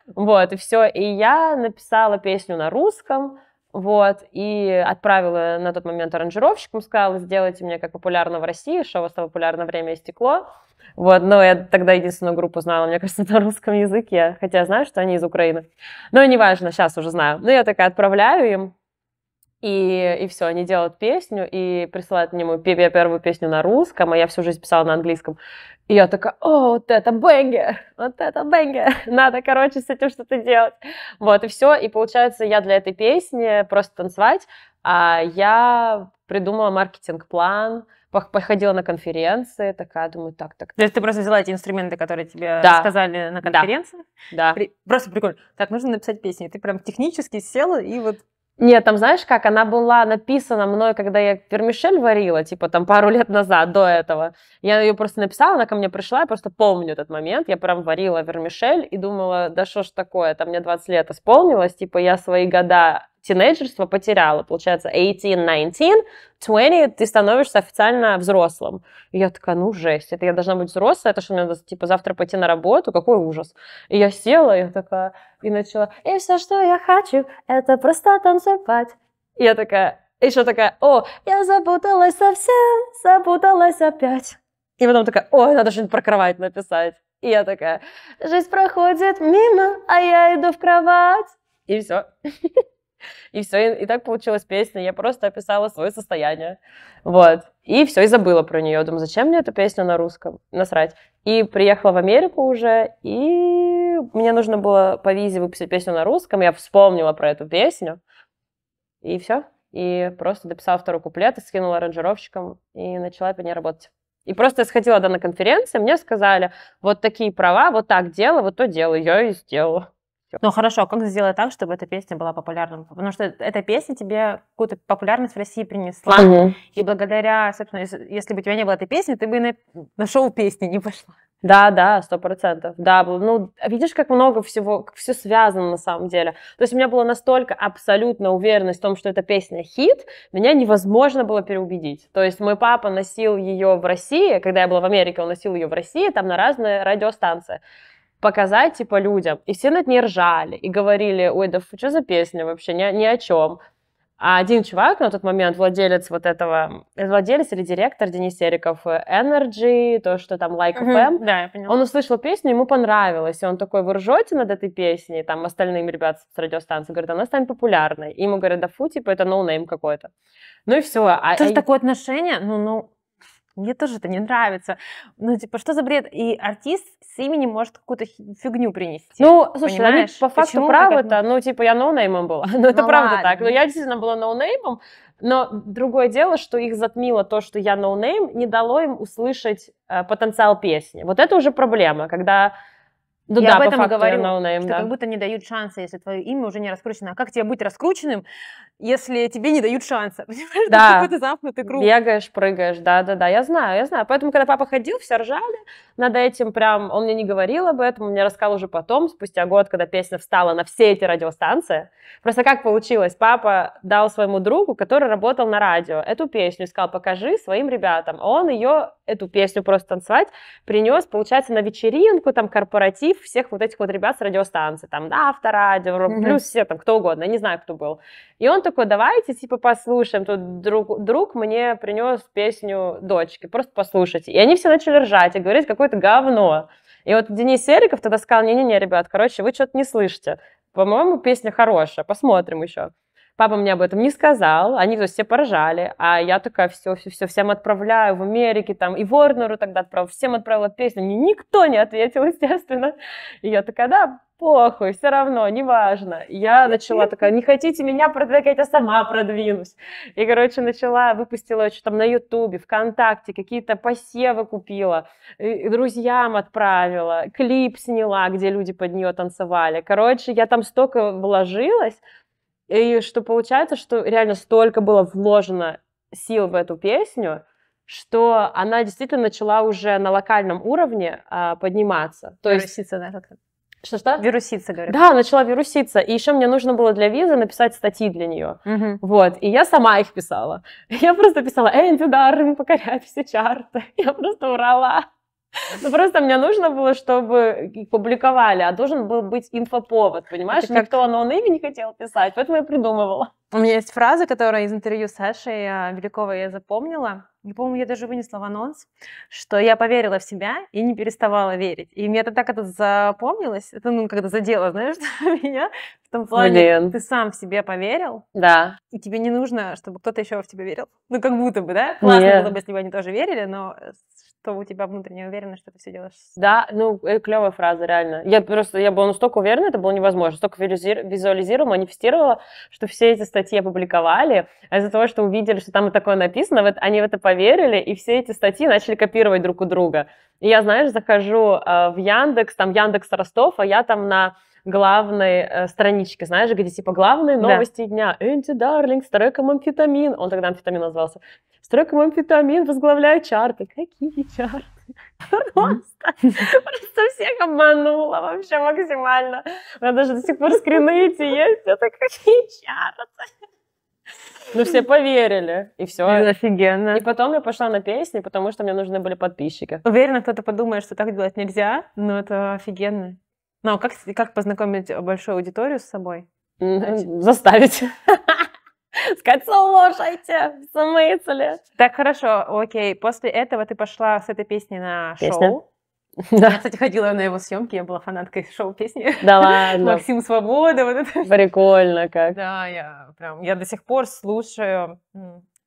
Speaker 1: Вот, и все. И я написала песню на русском, вот, и отправила на тот момент аранжировщикам, сказала, сделайте мне как популярно в России, шоу стало популярно «Время и стекло». Вот, но я тогда единственную группу знала, мне кажется, на русском языке, хотя я знаю, что они из Украины. Но неважно, сейчас уже знаю. Но я такая отправляю им, и, и все, они делают песню и присылают мне мою первую песню на русском, а я всю жизнь писала на английском. И я такая, о, вот это бэнгер, вот это бэнгер, надо, короче, с этим что-то делать. Вот, и все, и получается, я для этой песни просто танцевать, а я придумала маркетинг-план, походила на конференции, такая, думаю, так, так. То есть ты просто взяла эти инструменты, которые тебе да. сказали на конференции? Да. При... Просто прикольно. Так, нужно написать песню. Ты прям технически села и вот нет, там знаешь как, она была написана мной, когда я вермишель варила, типа там пару лет назад, до этого. Я ее просто написала, она ко мне пришла, я просто помню этот момент. Я прям варила вермишель и думала, да что ж такое, там мне 20 лет исполнилось, типа я свои года тинейджерство потеряла. Получается, 18-19, 20, ты становишься официально взрослым. И я такая, ну, жесть, это я должна быть взрослая, это что мне надо, типа, завтра пойти на работу, какой ужас. И я села, я такая, и начала, и все, что я хочу, это просто танцевать. И я такая, и еще такая, о, я запуталась совсем, запуталась опять. И потом такая, о, надо что-нибудь про кровать написать. И я такая, жизнь проходит мимо, а я иду в кровать. И все. И все, и, и так получилась песня. Я просто описала свое состояние. Вот. И все, и забыла про нее. Думаю, зачем мне эта песня на русском? Насрать. И приехала в Америку уже, и мне нужно было по визе выпустить песню на русском. Я вспомнила про эту песню. И все. И просто дописала второй куплет, и скинула аранжировщикам, и начала по ней работать. И просто я сходила да, на конференции, мне сказали, вот такие права, вот так делай, вот то делай. Я и сделала. Ну хорошо, а как сделать так, чтобы эта песня была популярна? Потому что э, эта песня тебе какую-то популярность в России принесла. Угу. И благодаря, собственно, если бы у тебя не было этой песни, ты бы на, на шоу песни не пошла. Да, да, сто процентов. Да, ну, видишь, как много всего, как все связано на самом деле. То есть у меня была настолько абсолютная уверенность в том, что эта песня хит, меня невозможно было переубедить. То есть мой папа носил ее в России, когда я была в Америке, он носил ее в России, там на разные радиостанции показать, типа, людям. И все над ней ржали и говорили, ой, да что за песня вообще, ни, ни о чем. А один чувак на тот момент, владелец вот этого, э, владелец или директор Денис Сериков э, Energy, то, что там Like угу, FM, да, я он услышал песню, ему понравилось, и он такой, вы ржете над этой песней, там остальным ребят с радиостанции говорит она станет популярной. И ему говорят, да фу, типа, это ноунейм какой-то. Ну и все. А, есть а и... такое отношение, ну, ну, мне тоже это не нравится. Ну, типа, что за бред? И артист с именем может какую-то фигню принести. Ну, слушай, ну, понимаешь? они по факту Почему правы-то, ну, типа, я ноунеймом была. ну, это ну правда так. Но ну, я действительно была ноунеймом, но другое дело, что их затмило то, что я ноунейм, не дало им услышать э, потенциал песни. Вот это уже проблема, когда
Speaker 2: ну я да, об этом говорю, no что да. как будто
Speaker 1: не дают шанса, если твое имя уже не раскручено. А как тебе быть раскрученным, если тебе не дают шанса? Понимаешь, да. какой-то замкнутый круг. Бегаешь, прыгаешь, да-да-да, я знаю, я знаю. Поэтому, когда папа ходил, все ржали над этим, прям, он мне не говорил об этом, он мне рассказал уже потом, спустя год, когда песня встала на все эти радиостанции. Просто как получилось, папа дал своему другу, который работал на радио, эту песню, и сказал, покажи своим ребятам. Он ее эту песню просто танцевать, принес, получается, на вечеринку, там, корпоратив всех вот этих вот ребят с радиостанции, там, да, авторадио, mm-hmm. плюс все, там, кто угодно, не знаю, кто был. И он такой, давайте, типа, послушаем. Тут друг, друг мне принес песню дочки, просто послушайте. И они все начали ржать и говорить какое-то говно. И вот Денис Сериков тогда сказал, не-не-не, ребят, короче, вы что-то не слышите. По-моему, песня хорошая, посмотрим еще. Папа мне об этом не сказал, они то все поражали, а я такая все, все, все, всем отправляю в Америке, там, и Ворнеру тогда отправила, всем отправила песню, мне никто не ответил, естественно. И я такая, да, похуй, все равно, неважно. И я начала такая, не хотите меня продвигать, я сама продвинусь. И, короче, начала, выпустила что там на Ютубе, ВКонтакте, какие-то посевы купила, и друзьям отправила, клип сняла, где люди под нее танцевали. Короче, я там столько вложилась, и что получается, что реально столько было вложено сил в эту песню, что она действительно начала уже на локальном уровне а, подниматься. То Вируситься, есть... да, как что-что? Вируситься, говорю. Да, начала вируситься. И еще мне нужно было для визы написать статьи для нее. Угу. Вот. И я сама их писала. Я просто писала, Энди Даррен покоряет все чарты. Я просто урала. Ну просто мне нужно было, чтобы э, публиковали, а должен был быть инфоповод, понимаешь? Это как... Никто имя не хотел писать, поэтому я придумывала. У меня есть фраза, которая из интервью с Сашей э, Великовой я запомнила. Не помню, я даже вынесла в анонс, что я поверила в себя и не переставала верить. И мне это так это запомнилось, это, ну, когда задело, знаешь, меня, в том плане, Блин. ты сам в себе поверил. Да. И тебе не нужно, чтобы кто-то еще в тебя верил. Ну, как будто бы, да? Классно Нет. было бы, если бы они тоже верили, но э, то у тебя внутренняя уверенность, что ты все делаешь. Да, ну, э, клевая фраза, реально. Я просто, я была настолько уверена, это было невозможно. Столько визуализировала, манифестировала, что все эти статьи опубликовали, а из-за того, что увидели, что там и такое написано, вот они в это поверили, и все эти статьи начали копировать друг у друга. И я, знаешь, захожу э, в Яндекс, там Яндекс Ростов, а я там на главной э, страничке, знаешь, где типа главные новости да. дня. Энти Дарлинг, с треком амфетамин. Он тогда амфетамин назывался треком «Амфетамин» возглавляю чарты. Какие чарты? Просто, просто всех обманула вообще максимально. У меня даже до сих пор скрины эти есть. Это какие чарты? Ну, все поверили, и все. Блин, ну, офигенно. И потом я пошла на песни, потому что мне нужны были подписчики. Уверена, кто-то подумает, что так делать нельзя, но это офигенно. Ну, а как, как познакомить большую аудиторию с собой? Заставить. сказать, слушайте, в смысле? Так, хорошо, окей. После этого ты пошла с этой песней на Песня? шоу. Да. Я, кстати, ходила на его съемки, я была фанаткой шоу-песни. Да ладно. Максим Свобода, вот это. Прикольно как. Да, я прям, я до сих пор слушаю.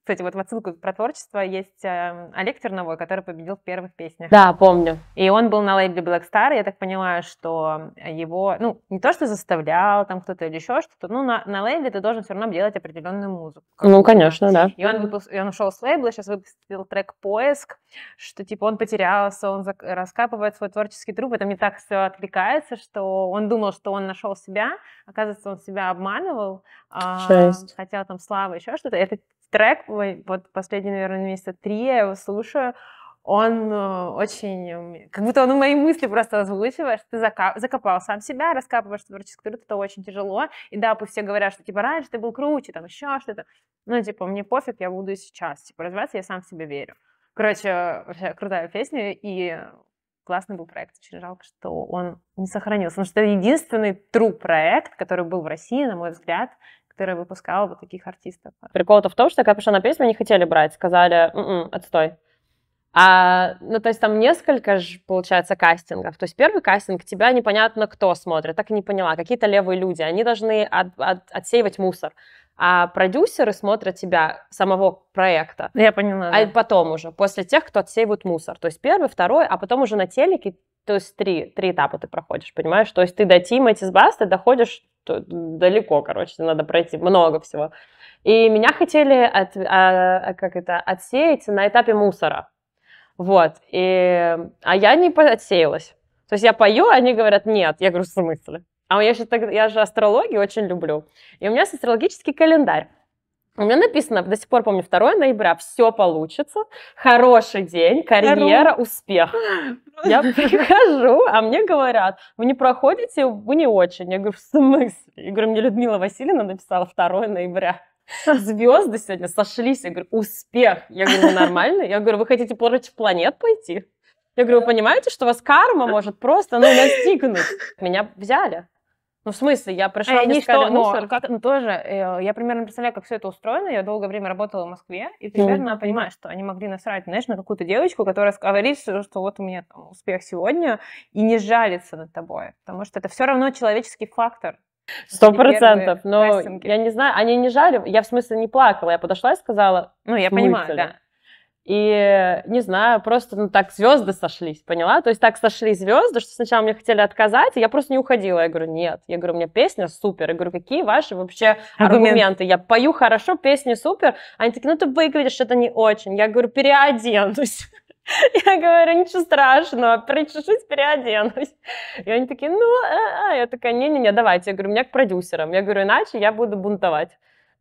Speaker 1: Кстати, вот в отсылку про творчество есть эм, Олег Терновой, который победил в первых песнях. Да, помню. И он был на лейбле Black Star, я так понимаю, что его, ну, не то, что заставлял там кто-то или еще что-то, ну, на, на лейбле ты должен все равно делать определенную музыку. Ну, конечно, да. И он, выпуск... и он ушел с лейбла, сейчас выпустил трек «Поиск», что, типа, он потерялся, он зак... раскапывает свой творческий труп, это мне так все отвлекается, что он думал, что он нашел себя, оказывается, он себя обманывал, а, хотел там славы, еще что-то. Это трек, вот последние, наверное, месяца три я его слушаю, он э, очень... Эм, как будто он мои мысли просто озвучиваешь, ты закопал сам себя, раскапываешь творческую труд, это очень тяжело. И да, пусть все говорят, что типа раньше ты был круче, там еще что-то. Ну, типа, мне пофиг, я буду сейчас. Типа, развиваться я сам в себя верю. Короче, вообще крутая песня, и классный был проект. Очень жалко, что он не сохранился. Потому что это единственный true проект, который был в России, на мой взгляд, Которая выпускала вот таких артистов. Прикол-то в том, что когда пришла на песню, не хотели брать, сказали, М «М-м, -м, отстой. А, ну, то есть там несколько же, получается, кастингов. То есть первый кастинг, тебя непонятно кто смотрит, так и не поняла, какие-то левые люди, они должны от, от, отсеивать мусор. А продюсеры смотрят тебя, самого проекта. Ну, я поняла. А потом уже, после тех, кто отсеивают мусор. То есть первый, второй, а потом уже на телеке то есть три, три этапа ты проходишь, понимаешь? То есть ты до Тимати Тизбас, ты доходишь далеко, короче, надо пройти много всего. И меня хотели от, а, а, как это, отсеять на этапе мусора. Вот. И, а я не отсеялась. То есть я пою, а они говорят, нет. Я говорю, в смысле? А я же, я же астрологию очень люблю. И у меня есть астрологический календарь. У меня написано, до сих пор помню, 2 ноября, все получится, хороший день, карьера, успех. Я прихожу, а мне говорят, вы не проходите, вы не очень. Я говорю, в смысле? Я говорю, мне Людмила Васильевна написала 2 ноября. Звезды сегодня сошлись. Я говорю, успех. Я говорю, вы нормально? Я говорю, вы хотите против планет пойти? Я говорю, вы понимаете, что вас карма может просто ну, настигнуть? Меня взяли. Ну, в смысле, я а пришла, а, мне сказали, что, ну, мусор. Ну, как, ну, тоже, э, я примерно представляю, как все это устроено. Я долгое время работала в Москве, и примерно mm. понимаю, что они могли насрать, знаешь, на какую-то девочку, которая говорит, что, вот у меня там успех сегодня, и не жалится над тобой. Потому что это все равно человеческий фактор.
Speaker 2: Сто процентов, но
Speaker 1: я не знаю, они не жали, я в смысле не плакала, я подошла и сказала, ну я понимаю, да, и, не знаю, просто ну, так звезды сошлись, поняла? То есть так сошли звезды, что сначала мне хотели отказать, и я просто не уходила. Я говорю, нет. Я говорю, у меня песня супер. Я говорю, какие ваши вообще Аргумент. аргументы? Я пою хорошо, песня супер. Они такие, ну ты выглядишь это не очень. Я говорю, переоденусь. Я говорю, ничего страшного, причешусь, переоденусь. И они такие, ну, а -а". я такая, не-не-не, давайте. Я говорю, у меня к продюсерам. Я говорю, иначе я буду бунтовать.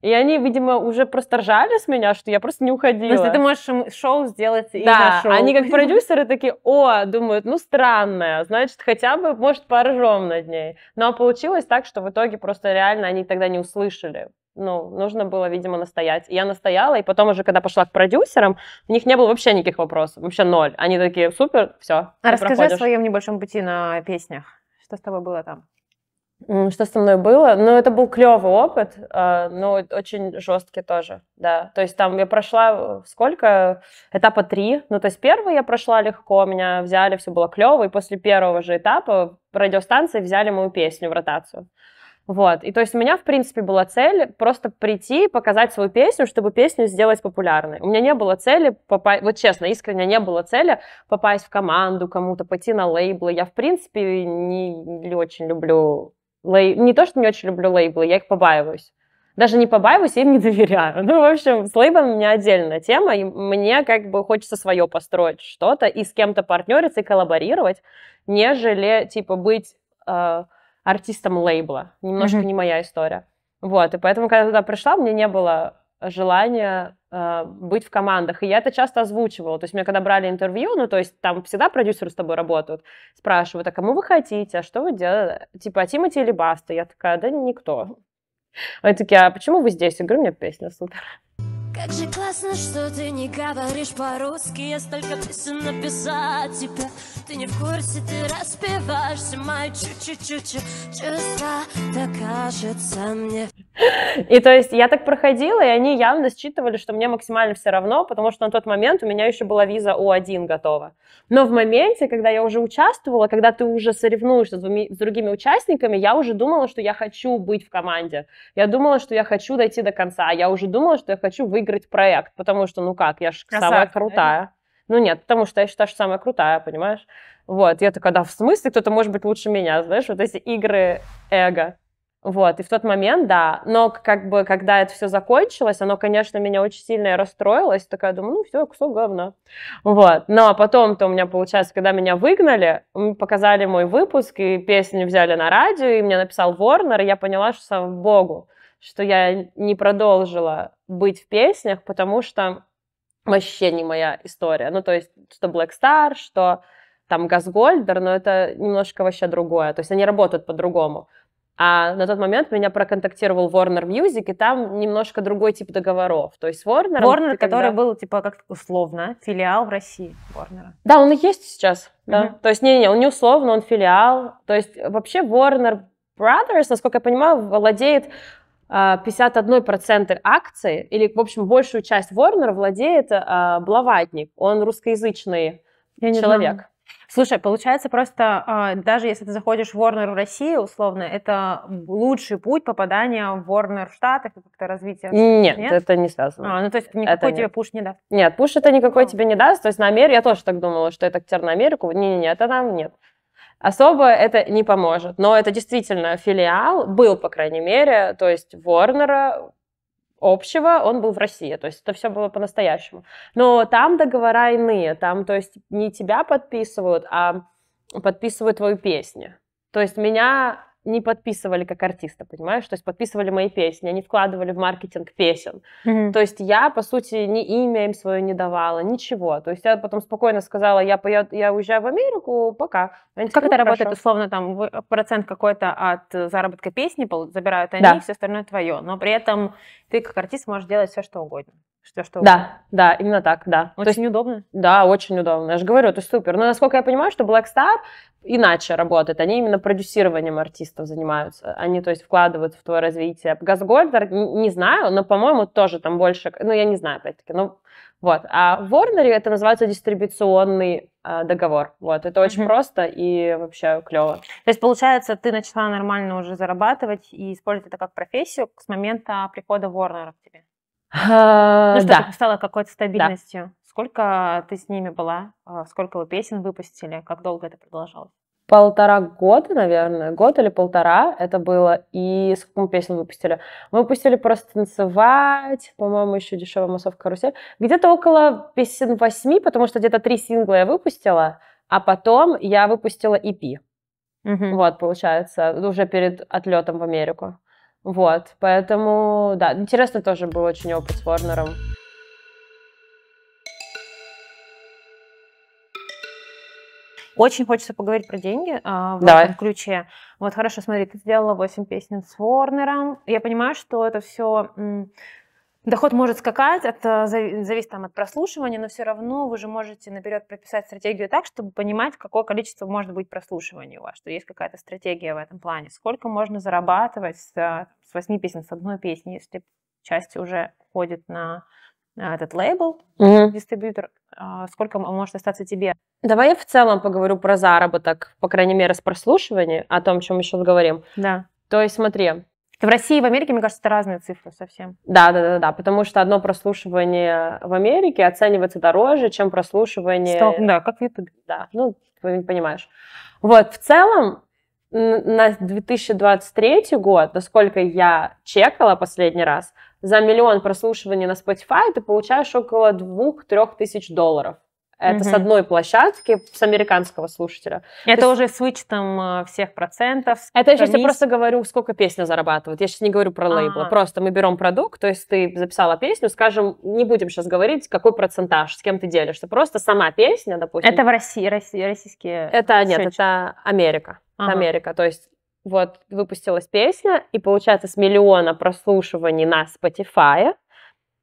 Speaker 1: И они, видимо, уже просто ржали с меня, что я просто не уходила. То есть ты можешь шоу сделать и да, на шоу. они как продюсеры такие, о, думают, ну странная, значит, хотя бы, может, поржем над ней. Но получилось так, что в итоге просто реально они тогда не услышали. Ну, нужно было, видимо, настоять. И я настояла, и потом уже, когда пошла к продюсерам, у них не было вообще никаких вопросов, вообще ноль. Они такие, супер, все, А расскажи проходишь. о своем небольшом пути на песнях. Что с тобой было там? Что со мной было? Ну, это был клевый опыт, а, но очень жесткий тоже, да. То есть там я прошла э, сколько? Этапа три. Ну, то есть первый я прошла легко, меня взяли, все было клево, и после первого же этапа радиостанции взяли мою песню в ротацию. Вот. И то есть у меня, в принципе, была цель просто прийти и показать свою песню, чтобы песню сделать популярной. У меня не было цели попасть... Вот честно, искренне не было цели попасть в команду кому-то, пойти на лейблы. Я, в принципе, не, не очень люблю лей... не то, что не очень люблю лейблы, я их побаиваюсь. Даже не побаиваюсь, я им не доверяю. Ну, в общем, с лейблом у меня отдельная тема, и мне как бы хочется свое построить что-то и с кем-то партнериться и коллаборировать, нежели, типа, быть э, артистом лейбла. Немножко mm-hmm. не моя история. Вот, и поэтому, когда туда пришла, мне не было желания Э, быть в командах. И я это часто озвучивала. То есть меня когда брали интервью, ну, то есть там всегда продюсеры с тобой работают, спрашивают, а кому вы хотите, а что вы делаете? Типа, а Тимати или Баста? Я такая, да никто. Они такие, а почему вы здесь? Я говорю, у меня песня супер. Как же классно, что ты не говоришь по-русски Я столько писем написала тебя Ты не в курсе, ты распеваешься Мои чу чу чу чувства Так кажется мне и то есть я так проходила, и они явно считывали, что мне максимально все равно, потому что на тот момент у меня еще была виза У1 готова. Но в моменте, когда я уже участвовала, когда ты уже соревнуешься с, двумя, с другими участниками, я уже думала, что я хочу быть в команде. Я думала, что я хочу дойти до конца. Я уже думала, что я хочу выиграть выиграть проект, потому что, ну как, я же самая крутая. Да? Ну нет, потому что я считаю, что самая крутая, понимаешь? Вот, я такая, да, в смысле, кто-то может быть лучше меня, знаешь, вот эти игры эго. Вот, и в тот момент, да, но как бы, когда это все закончилось, оно, конечно, меня очень сильно и расстроилось, такая думаю, ну все, кусок говна, вот, но потом-то у меня, получается, когда меня выгнали, показали мой выпуск, и песню взяли на радио, и мне написал Ворнер, и я поняла, что слава богу, что я не продолжила быть в песнях, потому что вообще не моя история. Ну, то есть, что Black Star, что там Газгольдер, но это немножко вообще другое. То есть они работают по-другому. А на тот момент меня проконтактировал Warner Music, и там немножко другой тип договоров. То есть Warner... Warner, который когда... был, типа, как условно, филиал в России Warner. Да, он и есть сейчас. Mm-hmm. Да? То есть, не-не, он не условно, он филиал. То есть, вообще Warner Brothers, насколько я понимаю, владеет 51% а, акций, или, в общем, большую часть Ворнера владеет а, Блаватник. Он русскоязычный Я человек. Слушай, получается просто, а, даже если ты заходишь в Warner в России, условно, это лучший путь попадания в Warner в Штатах и как-то развития? Нет, нет, это не связано. А, ну то есть никакой это тебе нет. пуш не даст? Нет, пуш это никакой а. тебе не даст. То есть на Америку, я тоже так думала, что это к на Америку. Не-не-не, это там нет особо это не поможет. Но это действительно филиал, был, по крайней мере, то есть Ворнера, общего, он был в России, то есть это все было по-настоящему. Но там договора иные, там, то есть не тебя подписывают, а подписывают твою песню. То есть меня не подписывали как артиста, понимаешь? То есть подписывали мои песни, они вкладывали в маркетинг песен. Mm-hmm. То есть я, по сути, ни имя им свое не давала, ничего. То есть я потом спокойно сказала, я, я, я уезжаю в Америку, пока. Они как это «Ну, работает? Хорошо. Условно, там процент какой-то от заработка песни забирают они, да. все остальное твое. Но при этом ты как артист можешь делать все, что угодно. Что, что? Да, да, именно так, да. Очень то есть, удобно. Да, очень удобно. Я же говорю, это супер. Но насколько я понимаю, что Black Star иначе работает. Они именно продюсированием артистов занимаются. Они, то есть, вкладывают в твое развитие. Газгольдер, не знаю, но, по-моему, тоже там больше... Ну, я не знаю, опять-таки, но ну, вот. А в Warner это называется дистрибуционный э, договор. Вот. Это очень mm-hmm. просто и вообще клево. То есть, получается, ты начала нормально уже зарабатывать и использовать это как профессию с момента прихода Warner к тебе? Ну что, да. ты какой-то стабильностью. Сколько ты с ними была? А, сколько вы песен выпустили? Как долго это продолжалось? Полтора года, наверное, год или полтора это было. И сколько мы песен выпустили? Мы выпустили просто танцевать, по-моему, еще дешевая массовка карусель. Где-то около песен восьми, потому что где-то три сингла я выпустила, а потом я выпустила EP. Угу. Вот, получается, уже перед отлетом в Америку. Вот, поэтому, да, интересно тоже был очень опыт с Ворнером. Очень хочется поговорить про деньги а, в Давай. этом ключе. Вот хорошо, смотри, ты сделала 8 песен с Ворнером. Я понимаю, что это все Доход может скакать, это зависит там, от прослушивания, но все равно вы же можете наперед прописать стратегию так, чтобы понимать, какое количество может быть прослушиваний у вас, что есть какая-то стратегия в этом плане, сколько можно зарабатывать с, э, с 8 песен, с одной песни, если часть уже входит на, э, этот лейбл, угу. дистрибьютор, а сколько может остаться тебе. Давай я в целом поговорю про заработок, по крайней мере, с прослушиванием, о том, о чем мы сейчас говорим. Да. То есть смотри, в России и в Америке, мне кажется, это разные цифры совсем. Да, да, да, да, потому что одно прослушивание в Америке оценивается дороже, чем прослушивание... Стоп, да, как в Ютубе. Да, ну, ты понимаешь. Вот, в целом, на 2023 год, насколько я чекала последний раз, за миллион прослушиваний на Spotify ты получаешь около 2-3 тысяч долларов. Это угу. с одной площадки, с американского слушателя. Это То уже есть... с вычетом э, всех процентов. А это комисс... я сейчас я просто говорю, сколько песня зарабатывает. Я сейчас не говорю про лейбл. А-а-а. Просто мы берем продукт, то есть ты записала песню, скажем, не будем сейчас говорить, какой процентаж, с кем ты делишься. Просто сама песня, допустим. Это в России, России российские... Это, нет, это Америка. Ага. Это Америка, то есть вот выпустилась песня, и получается с миллиона прослушиваний на Spotify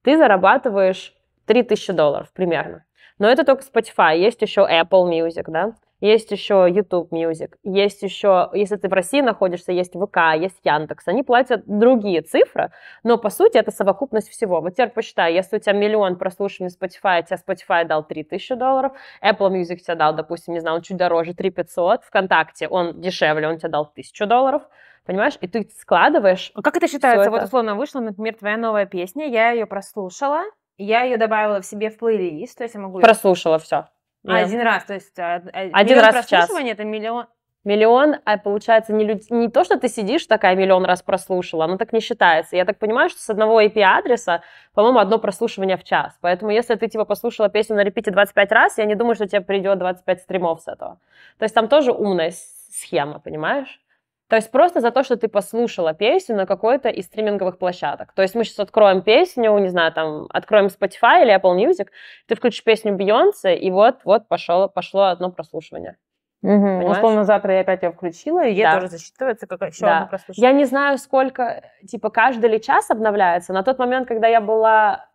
Speaker 1: ты зарабатываешь 3000 долларов примерно. Но это только Spotify. Есть еще Apple Music, да? Есть еще YouTube Music, есть еще, если ты в России находишься, есть ВК, есть Яндекс. Они платят другие цифры, но по сути это совокупность всего. Вот теперь посчитай, если у тебя миллион прослушиваний Spotify, тебе Spotify дал 3000 долларов, Apple Music тебе дал, допустим, не знаю, он чуть дороже, 3500, ВКонтакте он дешевле, он тебе дал 1000 долларов, понимаешь? И ты складываешь... А как это считается? Вот условно вышла, например, твоя новая песня, я ее прослушала, я ее добавила в себе в плейлист, то есть я могу... Прослушала все. А, yeah. Один раз, то есть... А, э, один раз в час. это миллион... Миллион, а получается, не, люд... не то, что ты сидишь такая миллион раз прослушала, оно так не считается. Я так понимаю, что с одного IP-адреса, по-моему, одно прослушивание в час. Поэтому если ты, типа, послушала песню на репите 25 раз, я не думаю, что тебе придет 25 стримов с этого. То есть там тоже умная схема, понимаешь? То есть просто за то, что ты послушала песню на какой-то из стриминговых площадок. То есть мы сейчас откроем песню, не знаю, там, откроем Spotify или Apple Music, ты включишь песню Бейонсе, и вот, вот пошло, пошло одно прослушивание. Угу. Понимаешь? Условно, завтра я опять ее включила, и ей да. тоже засчитывается как еще да. одно прослушивание. Я не знаю, сколько, типа, каждый ли час обновляется. На тот момент, когда я была,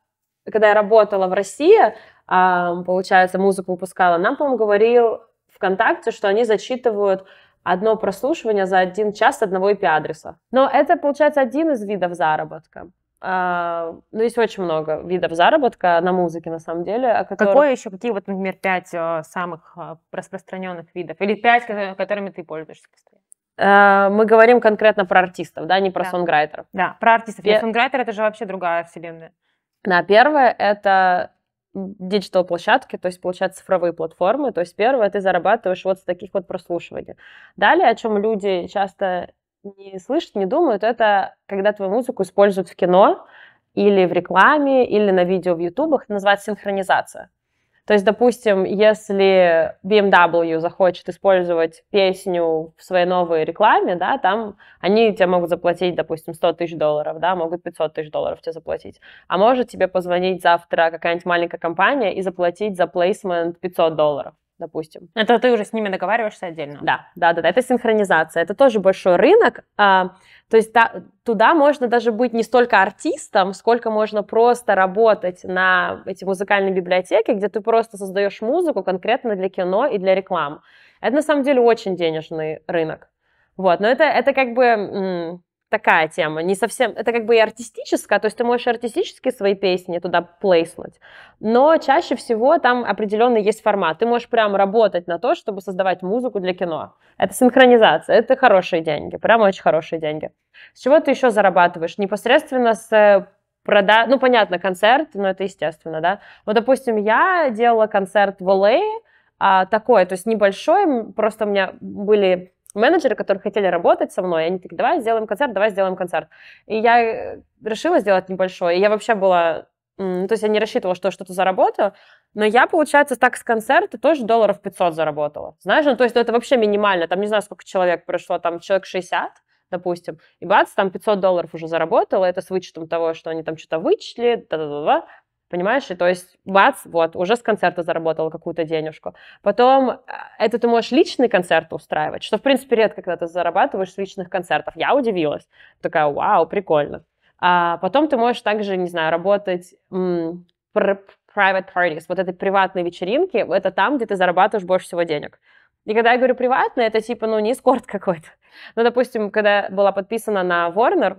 Speaker 1: когда я работала в России, получается, музыку выпускала, нам, по-моему, говорил ВКонтакте, что они зачитывают одно прослушивание за один час одного IP-адреса. Но это, получается, один из видов заработка. А, ну, есть очень много видов заработка на музыке, на самом деле. Которых... Какое еще, какие вот, например, пять а, самых а, распространенных видов? Или пять, которыми ты пользуешься постоянно? А, мы говорим конкретно про артистов, да, не про да. сонграйтеров. Да, про артистов. Пе... Сонграйтер это же вообще другая вселенная. Да, первое это диджитал-площадки, то есть, получается, цифровые платформы. То есть, первое, ты зарабатываешь вот с таких вот прослушиваний. Далее, о чем люди часто не слышат, не думают, это когда твою музыку используют в кино или в рекламе, или на видео в ютубах, называется синхронизация. То есть, допустим, если BMW захочет использовать песню в своей новой рекламе, да, там они тебе могут заплатить, допустим, 100 тысяч долларов, да, могут 500 тысяч долларов тебе заплатить. А может тебе позвонить завтра какая-нибудь маленькая компания и заплатить за плейсмент 500 долларов допустим. Это ты уже с ними договариваешься отдельно? Да, да, да, да. это синхронизация, это тоже большой рынок, а, то есть та, туда можно даже быть не столько артистом, сколько можно просто работать на эти музыкальные библиотеки, где ты просто создаешь музыку конкретно для кино и для реклам. Это на самом деле очень денежный рынок. Вот, но это, это как бы такая тема, не совсем, это как бы и артистическая, то есть ты можешь артистически свои песни туда плейснуть, но чаще всего там определенный есть формат, ты можешь прям работать на то, чтобы создавать музыку для кино, это синхронизация, это хорошие деньги, прям очень хорошие деньги. С чего ты еще зарабатываешь? Непосредственно с э, прода... Ну, понятно, концерт, но это естественно, да. Вот, допустим, я делала концерт в LA, а, а, такой, то есть небольшой, просто у меня были менеджеры, которые хотели работать со мной, они такие, давай сделаем концерт, давай сделаем концерт. И я э, решила сделать небольшой. И я вообще была ну, то есть я не рассчитывала, что что-то заработаю, но я, получается, так с концерта тоже долларов 500 заработала. Знаешь, ну то есть ну, это вообще минимально, там не знаю, сколько человек прошло, там человек 60, допустим, и бац, там 500 долларов уже заработала, это с вычетом того, что они там что-то вычли, да -да -да -да понимаешь? И то есть, бац, вот, уже с концерта заработал какую-то денежку. Потом э, это ты можешь личный концерт устраивать, что, в принципе, редко, когда ты зарабатываешь с личных концертов. Я удивилась. Такая, вау, прикольно. А потом ты можешь также, не знаю, работать private parties, вот этой приватной вечеринки, это там, где ты зарабатываешь больше всего денег. И когда я говорю приватно, это типа, ну, не эскорт какой-то. Ну, допустим, когда была подписана на Warner,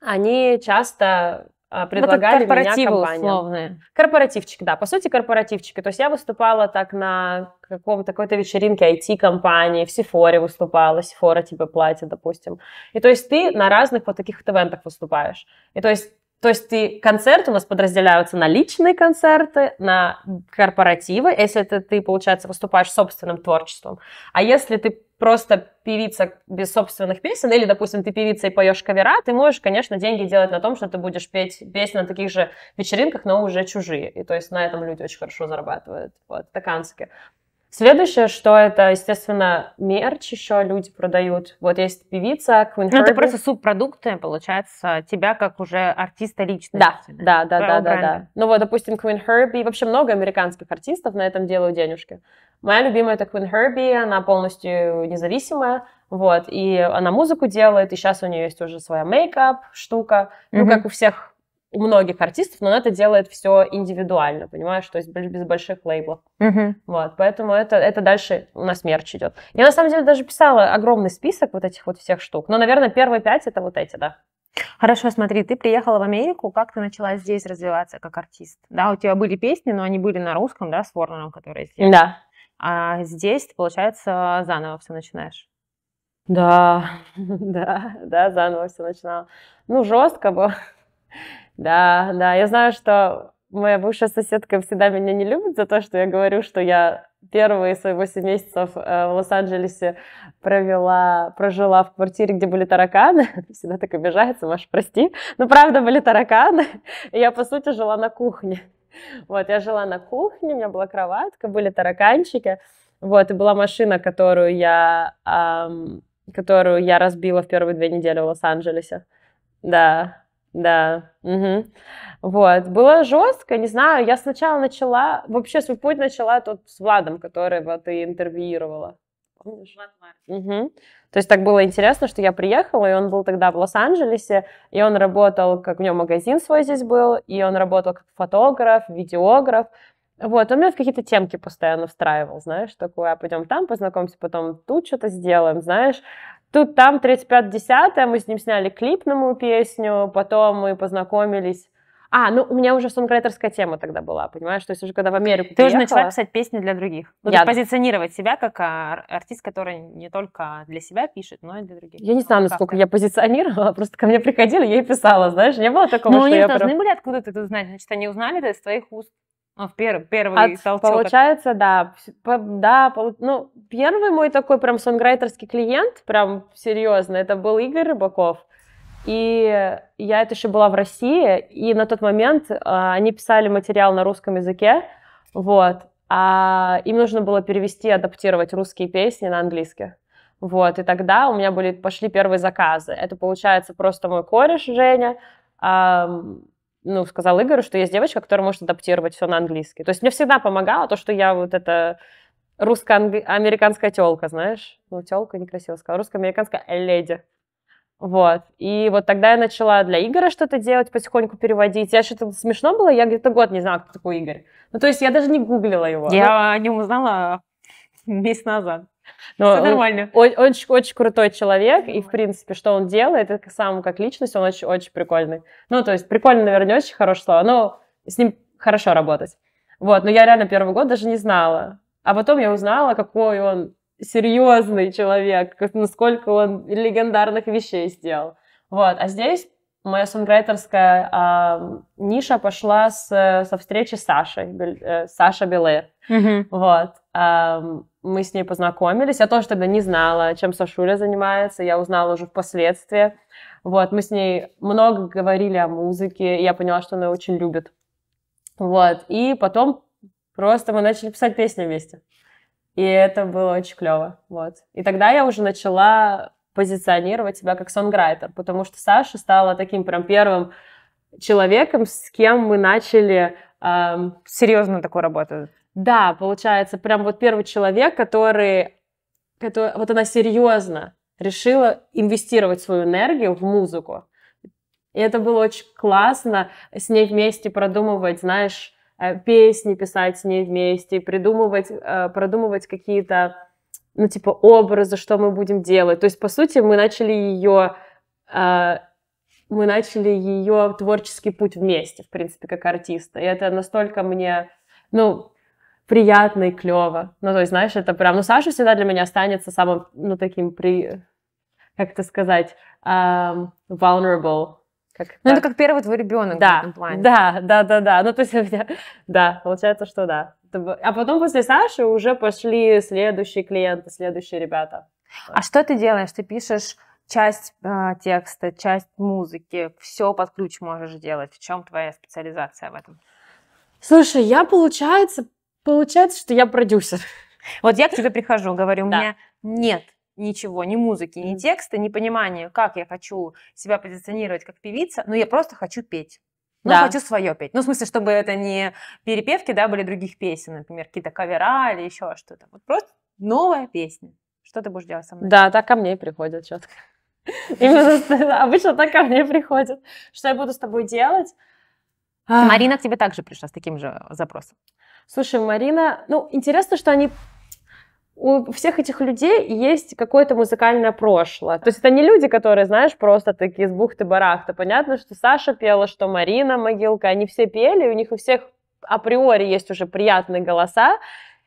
Speaker 1: они часто а, предлагали вот меня компания. Условные. Корпоративчик, да, по сути корпоративчики. То есть я выступала так на каком-то какой-то вечеринке IT-компании, в Сифоре выступала, Сифора тебе типа платит, допустим. И то есть ты на разных вот таких вот ивентах выступаешь. И то есть то есть ты, концерты у нас подразделяются на личные концерты, на корпоративы, если это ты, получается, выступаешь собственным творчеством. А если ты просто певица без собственных песен, или, допустим, ты певица и поешь кавера, ты можешь, конечно, деньги делать на том, что ты будешь петь песни на таких же вечеринках, но уже чужие. И то есть на этом люди очень хорошо зарабатывают. Вот, такански. Следующее, что это, естественно, мерч еще люди продают. Вот есть певица Queen Ну, это просто субпродукты, получается, тебя как уже артиста лично. Да, да, да, да, да, да. Ну вот, допустим, Queen Herbie, вообще много американских артистов на этом делают денежки. Моя любимая это Queen Herbie, она полностью независимая, вот, и она музыку делает, и сейчас у нее есть уже своя мейкап штука, mm-hmm. ну, как у всех у многих артистов, но она это делает все индивидуально, понимаешь, то есть без больших лейблов. Угу. Вот, поэтому это, это дальше у нас мерч идет. Я на самом деле даже писала огромный список вот этих вот всех штук, но, наверное, первые пять это вот эти, да. Хорошо, смотри, ты приехала в Америку, как ты начала здесь развиваться как артист? Да, у тебя были песни, но они были на русском, да, с Ворнером, которые здесь. Да. А здесь получается, заново все начинаешь. Да, да, да, заново все начинала. Ну, жестко было. Да, да, я знаю, что моя бывшая соседка всегда меня не любит за то, что я говорю, что я первые свои 8 месяцев в Лос-Анджелесе провела, прожила в квартире, где были тараканы. Всегда так обижается, Маша, прости. Но ну, правда были тараканы. И я, по сути, жила на кухне. Вот, я жила на кухне, у меня была кроватка, были тараканчики. Вот, и была машина, которую я, эм, которую я разбила в первые две недели в Лос-Анджелесе. Да, да. Угу. Вот. Было жестко, не знаю. Я сначала начала, вообще свой путь начала тут с Владом, которого ты интервьюировала. угу. То есть так было интересно, что я приехала, и он был тогда в Лос-Анджелесе, и он работал, как у него магазин свой здесь был, и он работал как фотограф, видеограф. Вот, он меня в какие-то темки постоянно встраивал, знаешь, такое, а пойдем там познакомимся, потом тут что-то сделаем, знаешь. Тут там 35-10, мы с ним сняли клип на мою песню, потом мы познакомились а, ну у меня уже сонграйтерская тема тогда была, понимаешь? То есть уже когда в Америку Ты приехала... уже начала писать песни для других. Ну, я... позиционировать себя как а, артист, который не только для себя пишет, но и для других. Я не знаю, ну, насколько я позиционировала, а просто ко мне приходили, я и писала, знаешь, не было такого, ну, что я... Ну, должны прям... были откуда-то это знать, значит, они узнали это из твоих уст. Ну, в пер первый От, толчок. Получается, да. По, да, по, ну, первый мой такой прям сонграйтерский клиент, прям серьезно, это был Игорь Рыбаков. И я это еще была в России, и на тот момент э, они писали материал на русском языке, вот, а им нужно было перевести, адаптировать русские песни на английский. Вот, и тогда у меня были, пошли первые заказы. Это, получается, просто мой кореш Женя, э, ну, сказал Игорю, что есть девочка, которая может адаптировать все на английский. То есть мне всегда помогало то, что я вот это русско-американская телка, знаешь? Ну, телка некрасиво сказала. Русско-американская леди. Вот. И вот тогда я начала для Игоря что-то делать, потихоньку переводить. Я что-то смешно было, я где-то год не знала, кто такой Игорь. Ну, то есть я даже не гуглила его. Я ну... о нем узнала месяц назад. Но Все нормально. Он, он очень, очень крутой человек, и, в принципе, что он делает, это сам как личность, он очень, очень прикольный. Ну, то есть, прикольно, наверное, не очень хорошее слово, но с ним хорошо работать. Вот, но я реально первый год даже не знала. А потом я узнала, какой он серьезный человек, насколько он легендарных вещей сделал. Вот, а здесь моя сонграйтерская а, ниша пошла с, со встречи с Сашей, Бель, э, Саша Белэр. Mm-hmm. Вот. А, мы с ней познакомились. Я тоже тогда не знала, чем Сашуля занимается. Я узнала уже впоследствии. Вот, мы с ней много говорили о музыке. я поняла, что она очень любит. Вот, и потом просто мы начали писать песни вместе. И это было очень клево. Вот. И тогда я уже начала позиционировать себя как сонграйтер, потому что Саша стала таким прям первым человеком, с кем мы начали... Эм... Серьезно такую работу да, получается, прям вот первый человек, который, который вот она серьезно решила инвестировать свою энергию в музыку. И это было очень классно с ней вместе продумывать, знаешь, э, песни писать с ней вместе, придумывать, э, продумывать какие-то, ну, типа, образы, что мы будем делать. То есть, по сути, мы начали ее э, мы начали ее творческий путь вместе, в принципе, как артиста. И это настолько мне, ну, приятно и клево. Ну, то есть, знаешь, это прям... Ну, Саша всегда для меня останется самым, ну, таким при... Как это сказать? Um, vulnerable. Как, ну, так... это как первый твой ребенок да, в этом плане. Да, да, да, да. Ну, то есть, у меня... да, получается, что да. А потом после Саши уже пошли следующие клиенты, следующие ребята. А что ты делаешь? Ты пишешь часть э, текста, часть музыки, все под ключ можешь делать. В чем твоя специализация в этом? Слушай, я, получается, Получается, что я продюсер. Вот я к тебе прихожу, говорю, у меня нет ничего, ни музыки, ни текста, ни понимания, как я хочу себя позиционировать как певица, но я просто хочу петь. Ну, да. хочу свое петь. Ну, в смысле, чтобы это не перепевки, да, были других песен, например, какие-то кавера или еще что-то. Вот просто новая песня. Что ты будешь делать со мной? Да, так ко мне приходят четко. Именно обычно так ко мне приходят. Что я буду с тобой делать? Марина к тебе также пришла с таким же запросом. Слушай, Марина, ну, интересно, что они у всех этих людей есть какое-то музыкальное прошлое. То есть это не люди, которые, знаешь, просто такие из бухты-барахта. Понятно, что Саша пела, что Марина Могилка, они все пели, у них у всех априори есть уже приятные голоса,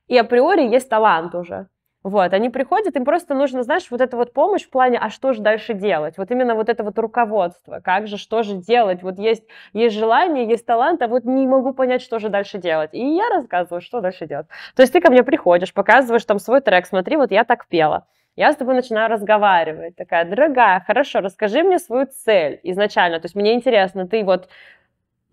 Speaker 1: и априори есть талант уже. Вот, они приходят, им просто нужно, знаешь, вот эта вот помощь в плане, а что же дальше делать? Вот именно вот это вот руководство, как же, что же делать? Вот есть, есть желание, есть талант, а вот не могу понять, что же дальше делать. И я рассказываю, что дальше делать. То есть ты ко мне приходишь, показываешь там свой трек, смотри, вот я так пела. Я с тобой начинаю разговаривать, такая, дорогая, хорошо, расскажи мне свою цель изначально. То есть мне интересно, ты вот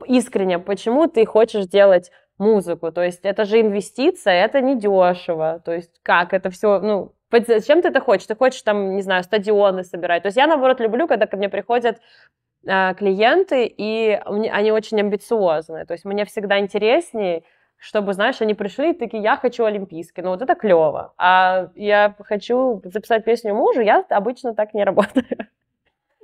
Speaker 1: искренне, почему ты хочешь делать музыку. То есть это же инвестиция, это не дешево, То есть как это все, ну, зачем ты это хочешь? Ты хочешь там, не знаю, стадионы собирать. То есть я, наоборот, люблю, когда ко мне приходят э, клиенты, и они очень амбициозные. То есть мне всегда интереснее, чтобы, знаешь, они пришли и такие, я хочу олимпийский. Ну вот это клево. А я хочу записать песню мужу, я обычно так не работаю.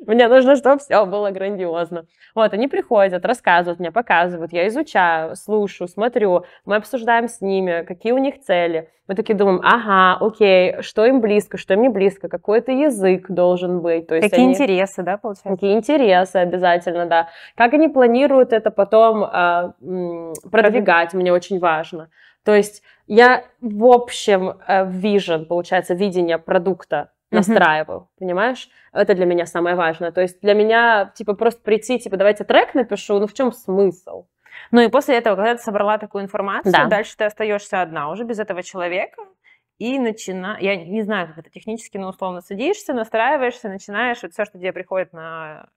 Speaker 1: Мне нужно, чтобы все было грандиозно. Вот, они приходят, рассказывают мне, показывают, я изучаю, слушаю, смотрю, мы обсуждаем с ними, какие у них цели. Мы такие думаем, ага, окей, что им близко, что им не близко, какой это язык должен быть. То есть какие они... интересы, да, получается? Какие интересы обязательно, да. Как они планируют это потом э,
Speaker 2: продвигать,
Speaker 1: мне очень важно. То есть я в общем э, вижен, получается, видение продукта настраивал, mm-hmm. понимаешь? Это для меня самое важное. То есть для меня, типа, просто прийти, типа, давайте трек напишу, ну в чем смысл? Ну и после этого, когда ты собрала такую информацию, да. дальше ты остаешься одна уже без этого человека и начина... я не знаю, как это технически, но условно садишься, настраиваешься, начинаешь, вот все, что тебе приходит на...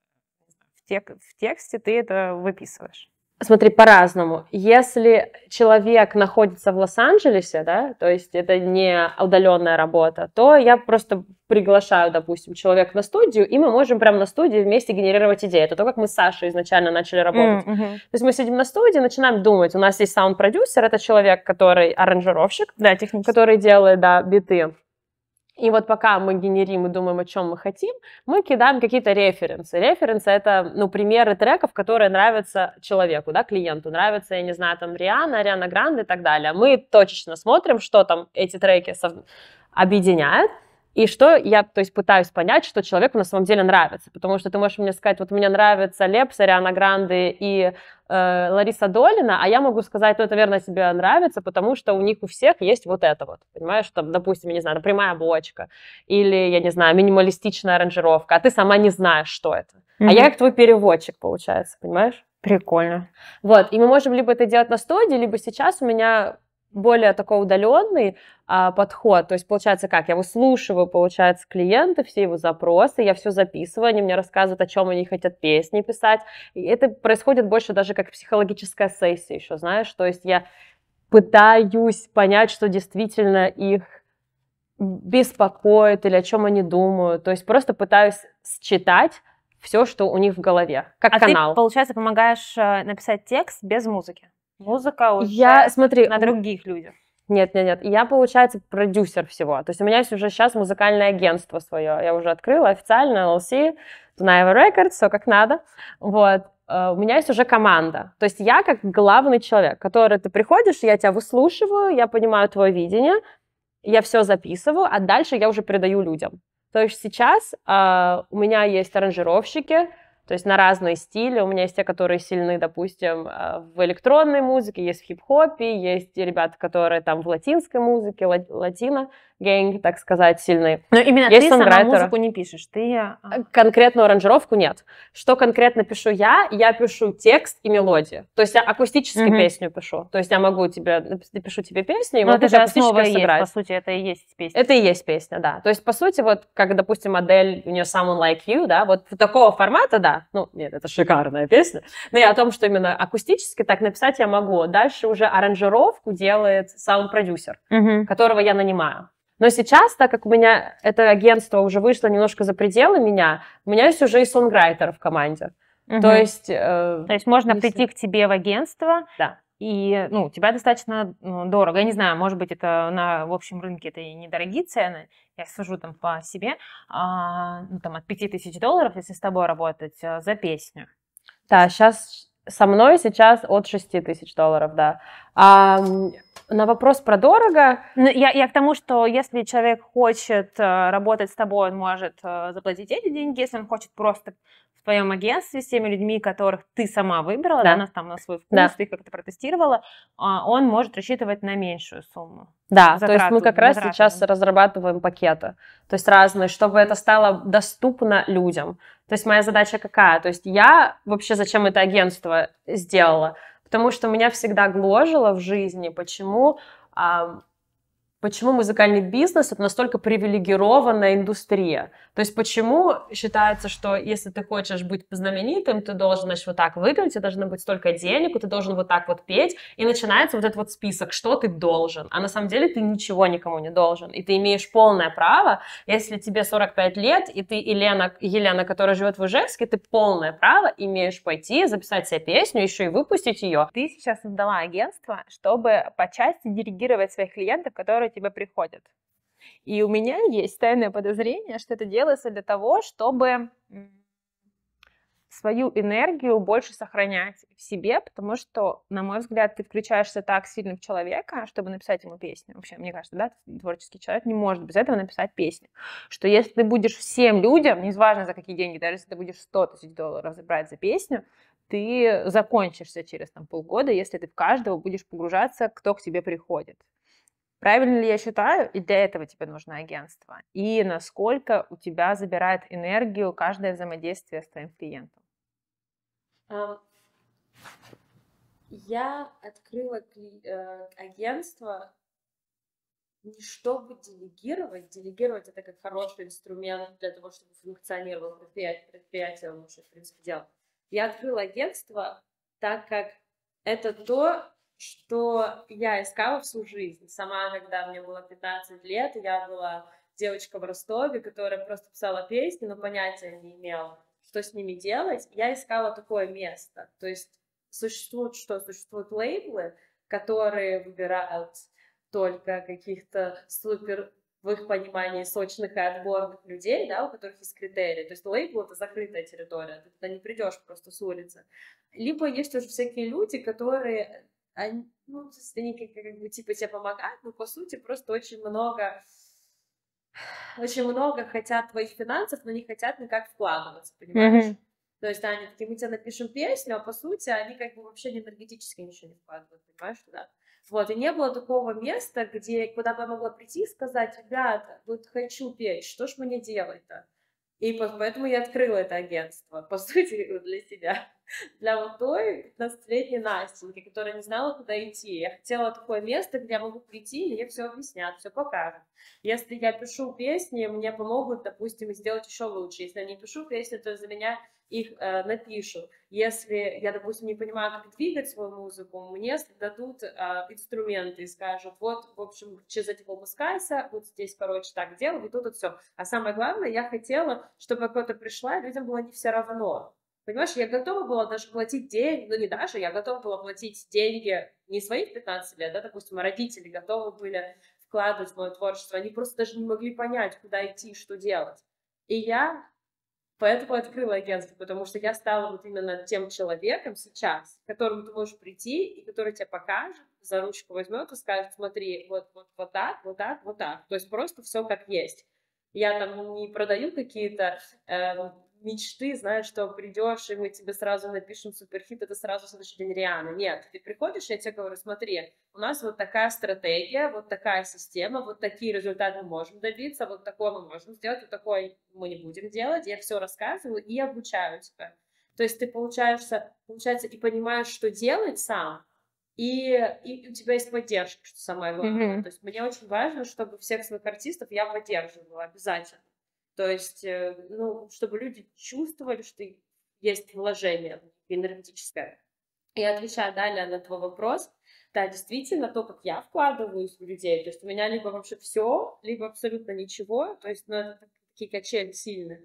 Speaker 1: в, тек... в тексте, ты это выписываешь. Смотри, по-разному. Если человек находится в Лос-Анджелесе, да, то есть это не удаленная работа, то я просто приглашаю, допустим, человека на студию, и мы можем прямо на студии вместе генерировать идеи. Это то, как мы с Сашей изначально начали работать. Mm-hmm. То есть мы сидим на студии, начинаем думать. У нас есть саунд-продюсер, это человек, который аранжировщик, да, технически. который делает, да, биты. И вот пока мы генерим и думаем, о чем мы хотим, мы кидаем какие-то референсы. Референсы — это, ну, примеры треков, которые нравятся человеку, да, клиенту. Нравится, я не знаю, там, Риана, Риана Гранде и так далее. Мы точечно смотрим, что там эти треки объединяет, и что я, то есть, пытаюсь понять, что человеку на самом деле нравится. Потому что ты можешь мне сказать, вот мне нравится Лепс, Ариана Гранде и э, Лариса Долина, а я могу сказать, ну, это, наверное, тебе нравится, потому что у них у всех есть вот это вот, понимаешь, там, допустим, я не знаю, прямая обочка, или, я не знаю, минималистичная аранжировка, а ты сама не знаешь, что это. Mm-hmm. А я как твой переводчик, получается, понимаешь? Прикольно. Вот, и мы можем либо это делать на студии, либо сейчас у меня более такой удаленный а, подход. То есть получается как? Я выслушиваю, получается, клиенты все его запросы, я все записываю, они мне рассказывают, о чем они хотят песни писать. И это происходит больше даже как психологическая сессия еще, знаешь? То есть я пытаюсь понять, что действительно их беспокоит или о чем они думают. То есть просто пытаюсь считать все, что у них в голове, как а канал. Ты, получается, помогаешь э, написать текст без музыки? Музыка уже я, смотри, на других людях. Нет, нет, нет. Я, получается, продюсер всего. То есть у меня есть уже сейчас музыкальное агентство свое. Я уже открыла официально LLC, Tunaeva Records, все как надо. Вот. Э, у меня есть уже команда. То есть я как главный человек, который ты приходишь, я тебя выслушиваю, я понимаю твое видение, я все записываю, а дальше я уже передаю людям. То есть сейчас э, у меня есть аранжировщики, то есть на разные стили. У меня есть те, которые сильны, допустим, э, в электронной музыке, есть в хип-хопе, есть ребята, которые там в латинской музыке, латино гэнг, так сказать, сильный. Но именно Есть ты сама музыку не пишешь, ты... А, э, конкретную аранжировку нет. Что конкретно пишу я? Я пишу текст и мелодию. То есть я акустически mm-hmm. песню пишу. То есть я могу тебе, э, напишу тебе песню, и Но ну, могу это же основа есть, сыграть. по сути, это и есть песня. Это и есть песня, да. То есть, по сути, вот как, допустим, модель, у нее Someone Like You, да, вот такого формата, да, ну, нет, это шикарная песня, но и о том, что именно акустически так написать я могу. Дальше уже аранжировку делает саунд-продюсер, mm-hmm. которого я нанимаю. Но сейчас, так как у меня это агентство уже вышло немножко за пределы меня, у меня есть уже и сонграйтер в команде. Угу. То есть... Э, То есть можно если... прийти к тебе в агентство, да. и ну, тебя достаточно ну, дорого. Я не знаю, может быть, это на в общем рынке это и недорогие цены, я сужу там по себе, а, ну, там от 5000 долларов, если с тобой работать, э, за песню. Да, сейчас со мной сейчас от 6 тысяч долларов, да. А, на вопрос про дорого. Ну, я, я к тому, что если человек хочет э, работать с тобой, он может э, заплатить эти деньги. Если он хочет просто твоем агентстве, с теми людьми, которых ты сама выбрала, да. Да, там на свой вкус, да. ты как-то протестировала, а, он может рассчитывать на меньшую сумму. Да, затрату, то есть мы как раз сейчас разрабатываем пакеты, то есть разные, чтобы это стало доступно людям. То есть моя задача какая? То есть я вообще зачем это агентство сделала? Потому что меня всегда гложило в жизни, почему почему музыкальный бизнес это настолько привилегированная индустрия. То есть почему считается, что если ты хочешь быть знаменитым, ты должен, значит, вот так выглядеть, ты должен быть столько денег, ты должен вот так вот петь, и начинается вот этот вот список, что ты должен. А на самом деле ты ничего никому не должен, и ты имеешь полное право, если тебе 45 лет, и ты Елена, Елена которая живет в Ижевске, ты полное право имеешь пойти, записать себе песню, еще и выпустить ее. Ты сейчас создала агентство, чтобы по части диригировать своих клиентов, которые которые тебе приходят. И у меня есть тайное подозрение, что это делается для того, чтобы свою энергию больше сохранять в себе, потому что, на мой взгляд, ты включаешься так сильно в человека, чтобы написать ему песню. Вообще, мне кажется, да, творческий человек не может без этого написать песню. Что если ты будешь всем людям, неважно за какие деньги, даже если ты будешь 100 тысяч долларов забрать за песню, ты закончишься через там, полгода, если ты в каждого будешь погружаться, кто к тебе приходит. Правильно ли я считаю, и для этого тебе нужно агентство? И насколько у тебя забирает энергию каждое взаимодействие с твоим клиентом? Я открыла э, агентство не чтобы делегировать. Делегировать это как хороший инструмент для того, чтобы функционировало предприятие, предприятие лучше, в принципе, дело. Я открыла агентство, так как это то, что я искала всю жизнь. Сама, когда мне было 15 лет, я была девочка в Ростове, которая просто писала песни, но понятия не имела, что с ними делать. Я искала такое место. То есть существуют что? Существуют лейблы, которые выбирают только каких-то супер в их понимании сочных и отборных людей, да, у которых есть критерии. То есть лейбл — это закрытая территория, ты туда не придешь просто с улицы. Либо есть уже всякие люди, которые они, а, ну, то есть они как, как бы типа тебе помогают, но по сути просто очень много очень много хотят твоих финансов, но не хотят никак вкладываться, понимаешь? То есть да, они такие, мы тебе напишем песню, а по сути они как бы вообще не энергетически ничего не вкладывают, понимаешь, да? Вот, и не было такого места, где, куда бы я могла прийти и сказать, ребята, вот хочу петь, что ж мне делать-то? И поэтому я открыла это агентство, по сути, для себя. Для вот той 15-летней Настеньки, которая не знала, куда идти. Я хотела такое место, где я могу прийти, и мне все объяснят, все покажут. Если я пишу песни, мне помогут, допустим, сделать еще лучше. Если я не пишу песни, то за меня их э, напишу. Если я, допустим, не понимаю, как двигать свою музыку, мне дадут э, инструменты и скажут, вот, в общем, через эти полпускайся, вот здесь, короче, так делай, вот тут вот все. А самое главное, я хотела, чтобы кто-то пришла, и людям было не все равно. Понимаешь, я готова была даже платить деньги, ну не даже, я готова была платить деньги не своих 15 лет, да, допустим, а родители готовы были вкладывать в мое творчество, они просто даже не могли понять, куда идти, что делать. И я Поэтому открыла агентство, потому что я стала вот именно тем человеком сейчас, к которому ты можешь прийти и который тебе покажет, за ручку возьмет и скажет, смотри, вот, вот, вот так, вот так, вот так. То есть просто все как есть. Я там не продаю какие-то э, мечты, знаешь, что придешь, и мы тебе сразу напишем суперхит, это сразу следующий день Риана. Нет, ты приходишь, я тебе говорю, смотри, у нас вот такая стратегия, вот такая система, вот такие результаты мы можем добиться, вот такое мы можем сделать, вот такое мы не будем делать. Я все рассказываю и обучаю тебя. То есть ты получаешься, получается, и понимаешь, что делать сам, и, и у тебя есть поддержка, что самое главное. Mm-hmm. То есть мне очень важно, чтобы всех своих артистов я поддерживала обязательно. То есть, э, ну, чтобы люди чувствовали, что есть вложение энергетическое. И отвечаю далее на твой вопрос, да, действительно, то, как я вкладываюсь в людей, то есть у меня либо вообще все, либо абсолютно ничего, то есть, ну, это такие качели сильные.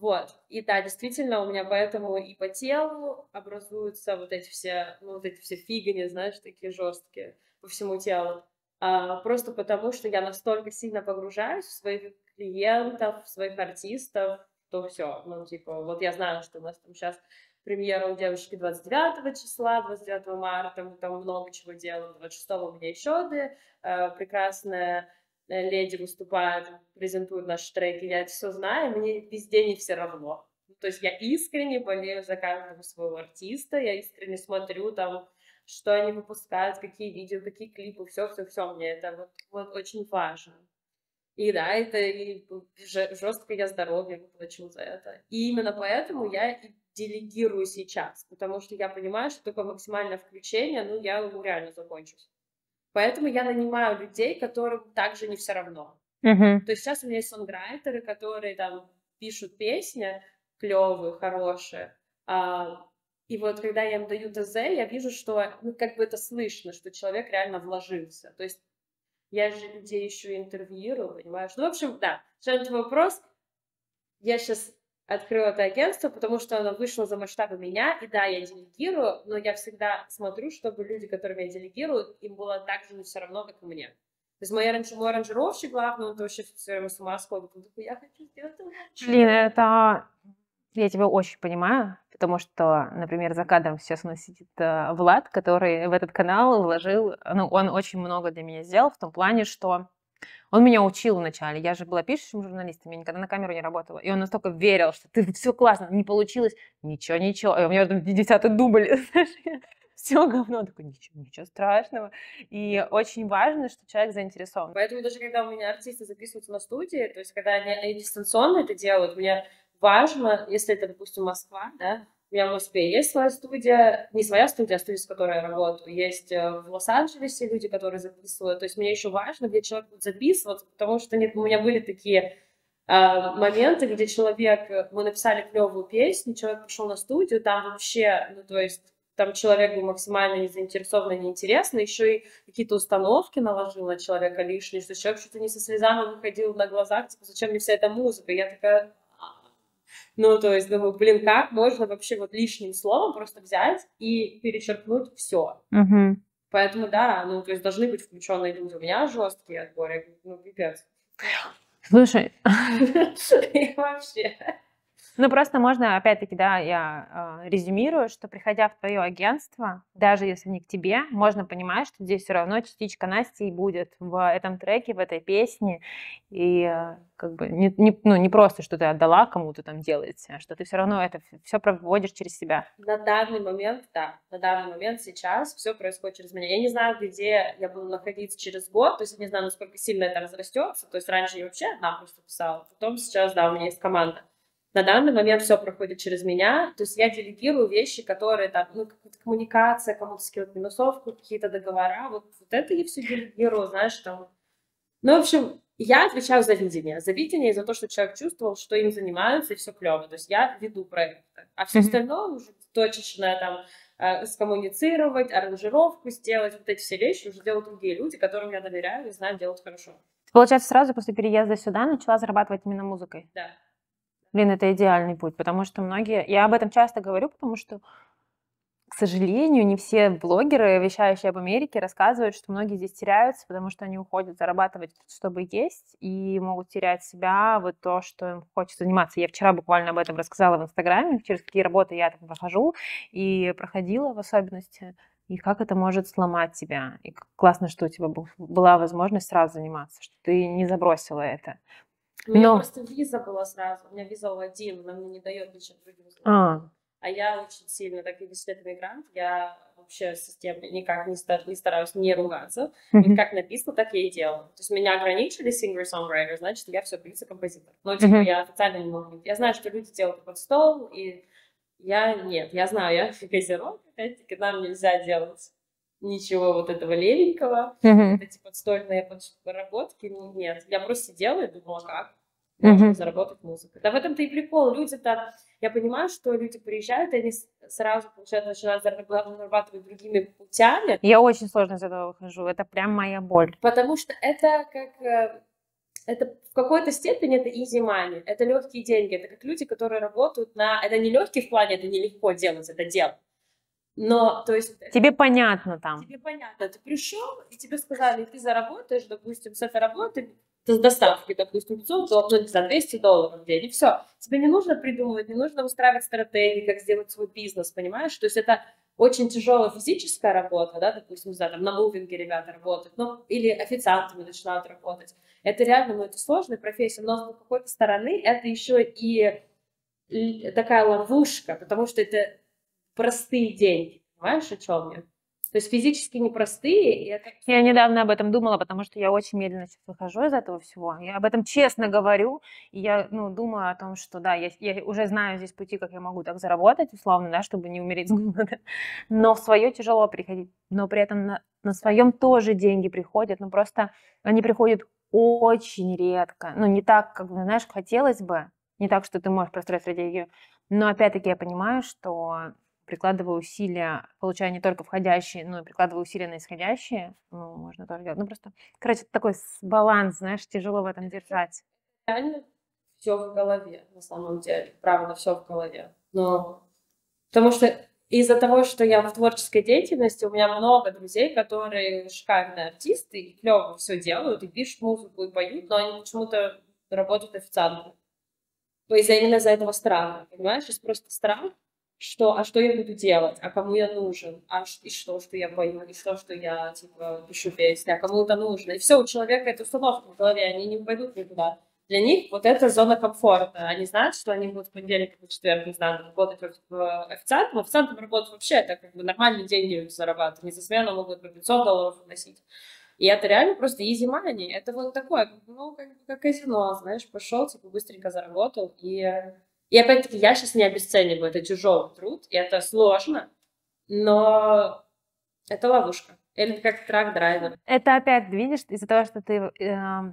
Speaker 1: Вот. И да, действительно, у меня поэтому и по телу образуются вот эти все, ну, вот эти все фигани, знаешь, такие жесткие по всему телу. А, просто потому, что я настолько сильно погружаюсь в свои клиентов, своих артистов, то все. Ну, типа, вот я знаю, что у нас там сейчас премьера у девочки 29 числа, 29 марта, мы там много чего делаем, 26 у меня еще одна э, прекрасная э, леди выступает, презентует наши треки, я это все знаю, мне везде не все равно. Ну, то есть я искренне болею за каждого своего артиста, я искренне смотрю там, что они выпускают, какие видео, какие клипы, все, все, все, мне это вот, вот очень важно. И да, это и жестко я здоровье выплачу за это. И именно поэтому я делегирую сейчас, потому что я понимаю, что такое максимальное включение, ну, я ну, реально закончусь. Поэтому я нанимаю людей, которым также не все равно. Uh-huh. То есть сейчас у меня есть сонграйтеры, которые там пишут песни клевые, хорошие. А, и вот когда я им даю ТЗ, я вижу, что ну, как бы это слышно, что человек реально вложился. То есть я же людей еще интервьюирую, понимаешь? Ну, в общем, да, этот вопрос. Я сейчас открыла это агентство, потому что оно вышло за масштабы меня, и да, я делегирую, но я всегда смотрю, чтобы люди, которым я делегирую, им было так же все равно, как и мне. То есть мой, ранж... мой аранжировщик, главное, он вообще все время с ума сходит. Он такой, я хочу сделать аранжировку. Блин, это... Я тебя очень понимаю потому что, например, за кадром сейчас у нас сидит э, Влад, который в этот канал вложил, ну, он очень много для меня сделал в том плане, что он меня учил вначале. Я же была пишущим журналистом, я никогда на камеру не работала. И он настолько верил, что ты все классно, не получилось, ничего, ничего. И у меня там 50 дубль, все говно. такой, ничего, ничего страшного. И очень важно, что человек заинтересован. Поэтому даже когда у меня артисты записываются на студии, то есть когда они, они дистанционно это делают, у меня важно, если это, допустим, Москва, да, у меня в Москве есть своя студия, не своя студия, а студия, с которой я работаю. Есть э, в Лос-Анджелесе люди, которые записывают. То есть мне еще важно, где человек будет записываться, потому что нет, у меня были такие а, моменты, где человек, э, мы написали клевую песню, человек пришел на студию, там вообще, ну то есть там человек был максимально не заинтересован неинтересно, еще и какие-то установки наложил на человека лишние, что человек что-то не со слезами выходил на глазах, типа, зачем мне вся эта музыка? Я такая, ну, то есть, думаю, блин, как можно вообще вот лишним словом просто взять и перечеркнуть все. Угу. Поэтому, да, ну, то есть должны быть включенные люди. У меня жесткие отборы, ну, пипец. Слушай. вообще. Ну, просто можно, опять-таки, да, я э, резюмирую, что приходя в твое агентство, даже если не к тебе, можно понимать, что здесь все равно частичка Насти будет в этом треке, в этой песне. И э, как бы не, не, ну, не просто, что ты отдала кому-то там делаете, а что ты все равно это все проводишь через себя. На данный момент, да, на данный момент сейчас все происходит через меня. Я не знаю, где я буду находиться через год, то есть я не знаю, насколько сильно это разрастется. То есть раньше я вообще одна просто писала, потом сейчас, да, у меня есть команда. На данный момент все проходит через меня, то есть я делегирую вещи, которые там, ну, какая-то коммуникация, кому-то скинуть минусовку, какие-то договора, вот, вот это я все делегирую, знаешь, там. Ну, в общем, я отвечаю за видение, за видение и за то, что человек чувствовал, что им занимаются, и все клево. То есть я веду проект, а все mm-hmm. остальное уже точечное там э, скоммуницировать, аранжировку сделать, вот эти все вещи уже делают другие люди, которым я доверяю и знаю делать хорошо. Получается, сразу после переезда сюда начала зарабатывать именно музыкой? Да блин, это идеальный путь, потому что многие, я об этом часто говорю, потому что, к сожалению, не все блогеры, вещающие об Америке, рассказывают, что многие здесь теряются, потому что они уходят зарабатывать, чтобы есть, и могут терять себя, вот то, что им хочется заниматься. Я вчера буквально об этом рассказала в Инстаграме, через какие работы я там прохожу, и проходила в особенности и как это может сломать тебя. И классно, что у тебя был, была возможность сразу заниматься, что ты не забросила это. У меня Но... просто виза была сразу. У меня виза О1, она мне не дает ничего другим. А. а я очень сильно, так и как это мигрант, я вообще с системой никак не, стар, не стараюсь не ругаться. Mm-hmm. И как написано, так я и делала. То есть меня ограничили singer-songwriter, значит, я все певица композитор. Но типа mm-hmm. я официально не могу. Я знаю, что люди делают под стол, и я нет, я знаю, я газировка, опять-таки, нам нельзя делать ничего вот этого левенького, mm-hmm. эти подстольные подработки, ну, нет. Я просто сидела и думала, как mm-hmm. заработать музыку. Да в этом-то и прикол. Люди-то, я понимаю, что люди приезжают, и они сразу, получается, начинают зарабатывать другими путями. Я очень сложно из этого выхожу, это прям моя боль. Потому что это как э, это в какой-то степени это easy money, это легкие деньги, это как люди, которые работают на... Это не легкие в плане, это нелегко делать, это дело. Но, то есть... Тебе это, понятно там. Тебе понятно. Ты пришел, и тебе сказали, ты заработаешь, допустим, с этой работы, с доставкой, допустим, 500 долларов, ну, за 200 долларов в день, и все. Тебе не нужно придумывать, не нужно устраивать стратегии, как сделать свой бизнес, понимаешь? То есть это очень тяжелая физическая работа, да, допустим, не там на мувинге ребята работают, ну, или официантами начинают работать. Это реально, ну, это сложная профессия, но с какой-то стороны это еще и такая ловушка, потому что это простые деньги. Понимаешь, о чем я? То есть физически непростые. И это... Я недавно об этом думала, потому что я очень медленно сейчас выхожу из этого всего. Я об этом честно говорю. И я ну, думаю о том, что да, я, я уже знаю здесь пути, как я могу так заработать, условно, да, чтобы не умереть с голода. Но в свое тяжело приходить. Но при этом на, на своем тоже деньги приходят. Но ну, просто они приходят очень редко. Ну, не так, как, знаешь, хотелось бы. Не так, что ты можешь простроить стратегию. Но опять-таки я понимаю, что прикладываю усилия, получая не только входящие, но и прикладываю усилия на исходящие, ну, можно тоже делать. Ну, просто, короче, такой баланс, знаешь, тяжело в этом держать. Реально все в голове, на самом деле. Правда, все в голове. Но потому что из-за того, что я в творческой деятельности, у меня много друзей, которые шикарные артисты и клево все делают, и пишут музыку, и поют, но они почему-то работают официально. Ну, из-за именно из-за этого страха, понимаешь? Есть просто страх, что, а что я буду делать, а кому я нужен, а и что, что я пою, и что, что я, типа, пишу песни, а кому это нужно. И все, у человека эта установка в голове, они не пойдут никуда. Для них вот это зона комфорта. Они знают, что они будут в понедельник или четверг, не знаю, работать в официантом. Официантом работают вообще, это как бы нормальные деньги зарабатывают. Не за смену могут по 500 долларов вносить. И это реально просто easy money. Это вот такое, ну, как, как казино, знаешь, пошел, типа, быстренько заработал и и опять-таки я сейчас не обесцениваю, это тяжелый труд, и это сложно, но это ловушка. Или как трак-драйвер. Это опять, видишь, из-за того, что ты э,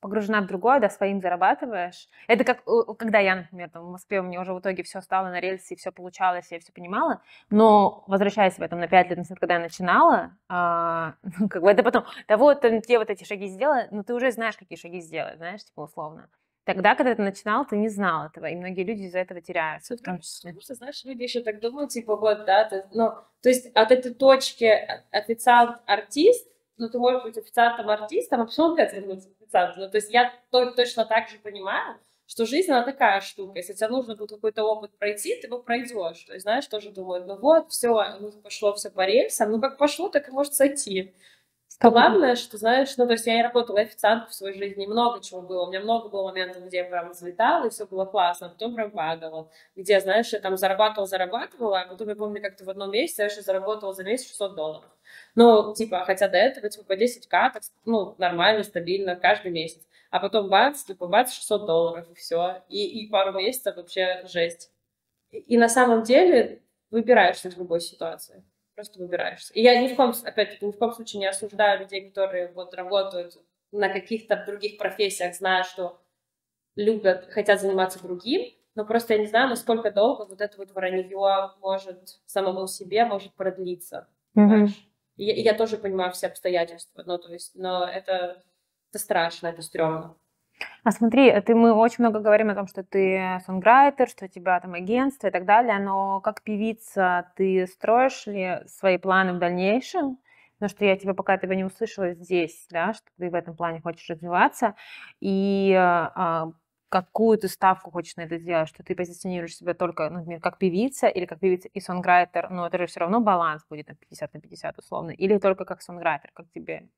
Speaker 1: погружена в другое, да, своим зарабатываешь. Это как, э, когда я, например, там, в Москве, у меня уже в итоге все стало на рельсы, и все получалось, и я все понимала, но, возвращаясь в этом на 5 лет назад, когда я начинала, э, как бы это потом, да вот, те э, вот эти шаги сделала, но ну, ты уже знаешь, какие шаги сделать, знаешь, типа, условно. Тогда, когда ты начинал, ты не знал этого, и многие люди из-за этого теряются. В том числе. Потому что, знаешь, люди еще так думают, типа, вот, да, ты, ну, то есть от этой точки официант-артист, ну, ты можешь быть официантом-артистом, а почему ты отвернулся официантом? Ну, то есть я точно так же понимаю, что жизнь, она такая штука. Если тебе нужно будет какой-то опыт пройти, ты его пройдешь. То есть, знаешь, тоже думают, ну вот, все, ну, пошло все по рельсам, ну, как пошло, так и может сойти. Главное, что, знаешь, ну, то есть я и работала официанткой в своей жизни, много чего было. У меня много было моментов, где я прям взлетала, и все было классно, а потом прям падала. Где, знаешь, я там зарабатывала, зарабатывала, а потом я помню, как-то в одном месяце я еще заработала за месяц 600 долларов. Ну, типа, хотя до этого, типа, по 10к, так, ну, нормально, стабильно, каждый месяц. А потом бац, типа, бац, 600 долларов, и все. И, и пару месяцев вообще жесть. И, и на самом деле выбираешься в любой ситуации просто выбираешься. И я ни в коем, опять-таки, ни в коем случае не осуждаю людей, которые вот работают на каких-то других профессиях, зная, что любят, хотят заниматься другим, но просто я не знаю, насколько долго вот это вот вранье может самому себе может продлиться. Mm-hmm. Я, я тоже понимаю все обстоятельства, но ну, то есть, но это, это страшно, это стрёмно. А смотри, э, ты, мы очень много говорим о том, что ты сонграйтер, что у тебя там агентство и так далее, но как певица ты строишь ли свои планы в дальнейшем? Потому что я тебя пока этого не услышала здесь, да, что ты в этом плане хочешь развиваться. И а, а какую ты ставку хочешь на это сделать, что ты позиционируешь себя только, например, как певица или как певица и сонграйтер, но это же все равно баланс будет на 50 на 50 условно, или только как сонграйтер, как тебе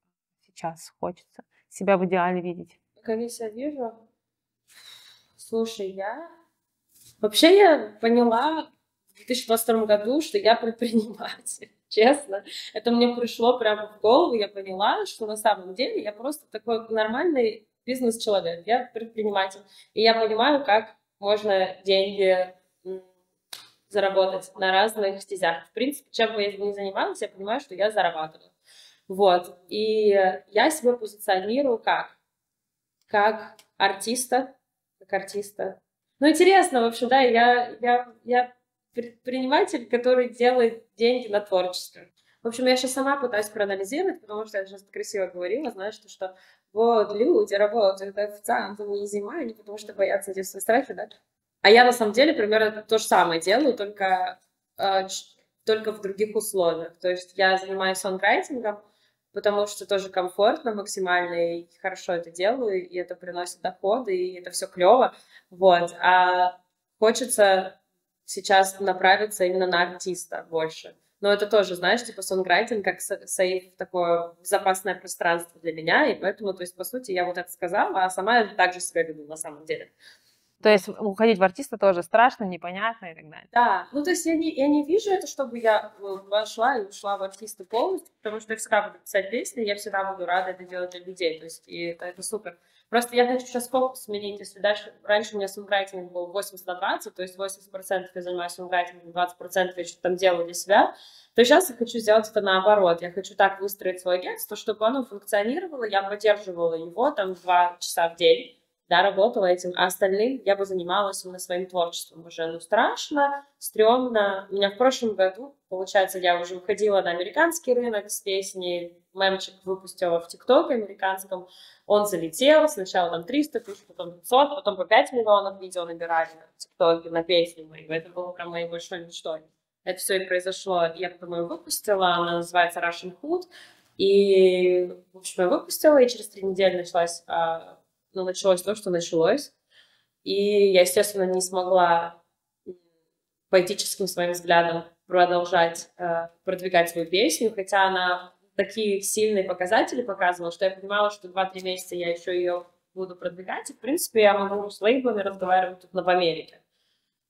Speaker 1: сейчас хочется себя в идеале видеть как я себя вижу. Слушай, я... Вообще я поняла в 2022 году, что я предприниматель. Честно, это мне пришло прямо в голову, я поняла, что на самом деле я просто такой нормальный бизнес-человек, я предприниматель. И я понимаю, как можно деньги заработать на разных стезях. В принципе, чем бы я ни занималась, я понимаю, что я зарабатываю. Вот. И я себя позиционирую как как артиста, как артиста. Ну, интересно, в общем, да, я, я, я предприниматель, который делает деньги на творчестве. В общем, я сейчас сама пытаюсь проанализировать, потому что я сейчас красиво говорила, знаешь, что, что вот люди работают официантами и зима, они потому что боятся детства и страхи, да? А я на самом деле примерно то же самое делаю, только, э, только в других условиях. То есть я занимаюсь сонграйтингом, потому что тоже комфортно максимально, и хорошо это делаю, и это приносит доходы, и это все клево, вот. А хочется сейчас направиться именно на артиста больше. Но это тоже, знаешь, типа сонграйтинг как сейф, такое безопасное пространство для меня, и поэтому, то есть, по сути, я вот это сказала, а сама я так же себя веду на самом деле. То есть уходить в артиста тоже страшно, непонятно и так далее. Да, ну то есть я не, я не вижу это, чтобы я э, вошла и ушла в артиста полностью, потому что я всегда буду писать песни, я всегда буду рада это делать для людей, то есть и это, это супер. Просто я хочу сейчас фокус сменить, если дальше, раньше у меня сунграйтинг был 80 на 20, то есть 80% я занимаюсь сунграйтингом, 20% я что-то там делаю для себя, то сейчас я хочу сделать это наоборот. Я хочу так выстроить свой агентство, чтобы оно функционировало, я поддерживала его там два часа в день, да, работала этим, а остальным я бы занималась на своим творчеством уже. Ну, страшно, стрёмно. У меня в прошлом году, получается, я уже выходила на американский рынок с песней, мемчик выпустила в ТикТок американском, он залетел, сначала там 300 тысяч, потом 500, потом по 5 миллионов видео набирали на ТикТоке, на песню мою, это было прям моей большой мечтой. Это все и произошло, я потом ее выпустила, она называется Russian Hood, и, в общем, я выпустила, и через три недели началась а, но ну, началось то, что началось. И я, естественно, не смогла поэтическим своим взглядом продолжать э, продвигать свою песню, хотя она такие сильные показатели показывала, что я понимала, что 2-3 месяца я еще ее буду продвигать, и, в принципе, я могу с лейблами разговаривать тут, в Америке.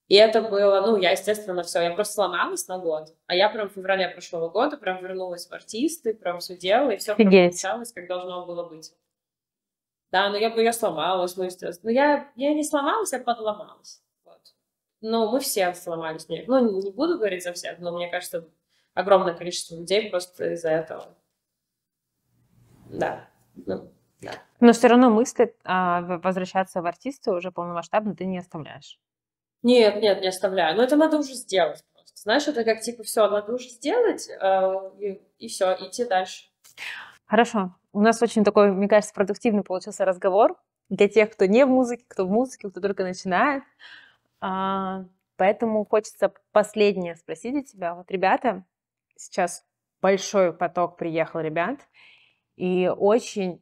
Speaker 1: И это было, ну, я, естественно, все, я просто сломалась на год, а я прям в феврале прошлого года прям вернулась в артисты, прям все делала, и все получалось, как должно было быть да, но я бы я сломалась, быстро. Но я, я не сломалась, я подломалась. Вот. Но ну, мы все сломались. Ну, не буду говорить за всех, но мне кажется, огромное количество людей просто из-за этого. Да. Ну, да. Но все равно мысли а, возвращаться в артиста уже полномасштабно ты не оставляешь. Нет, нет, не оставляю. Но это надо уже сделать просто. Знаешь, это как типа все, надо уже сделать, э, и, и все, идти дальше. Хорошо. У нас очень такой, мне кажется, продуктивный получился разговор для тех, кто не в музыке, кто в музыке, кто только начинает. А, поэтому хочется последнее спросить у тебя. Вот, ребята, сейчас большой поток приехал ребят, и очень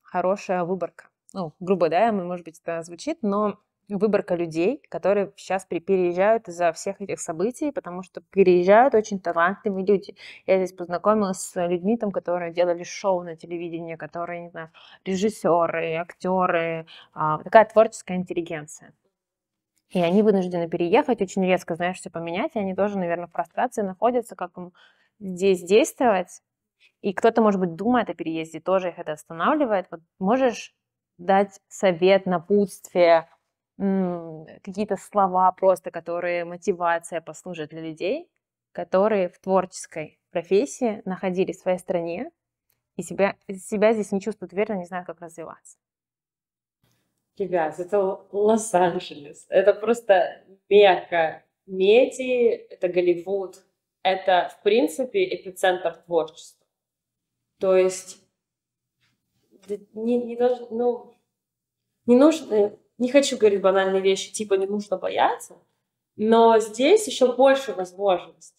Speaker 1: хорошая выборка. Ну, грубо, да, может быть, это звучит, но выборка людей, которые сейчас переезжают из-за всех этих событий, потому что переезжают очень талантливые люди. Я здесь познакомилась с людьми, там, которые делали шоу на телевидении, которые, не знаю, режиссеры, актеры, а, такая творческая интеллигенция. И они вынуждены переехать, очень резко, знаешь, все поменять, и они тоже, наверное, в прострации находятся, как им здесь действовать. И кто-то, может быть, думает о переезде, тоже их это останавливает. Вот можешь дать совет, напутствие, какие-то слова просто, которые мотивация послужит для людей, которые в творческой профессии находились в своей стране и себя, себя здесь не чувствуют верно, не знают, как развиваться. Ребят, это Лос-Анджелес. Это просто мека меди, это Голливуд. Это, в принципе, эпицентр творчества. То есть не, не, должен, ну, не нужно не хочу говорить банальные вещи, типа не нужно бояться, но здесь еще больше возможностей,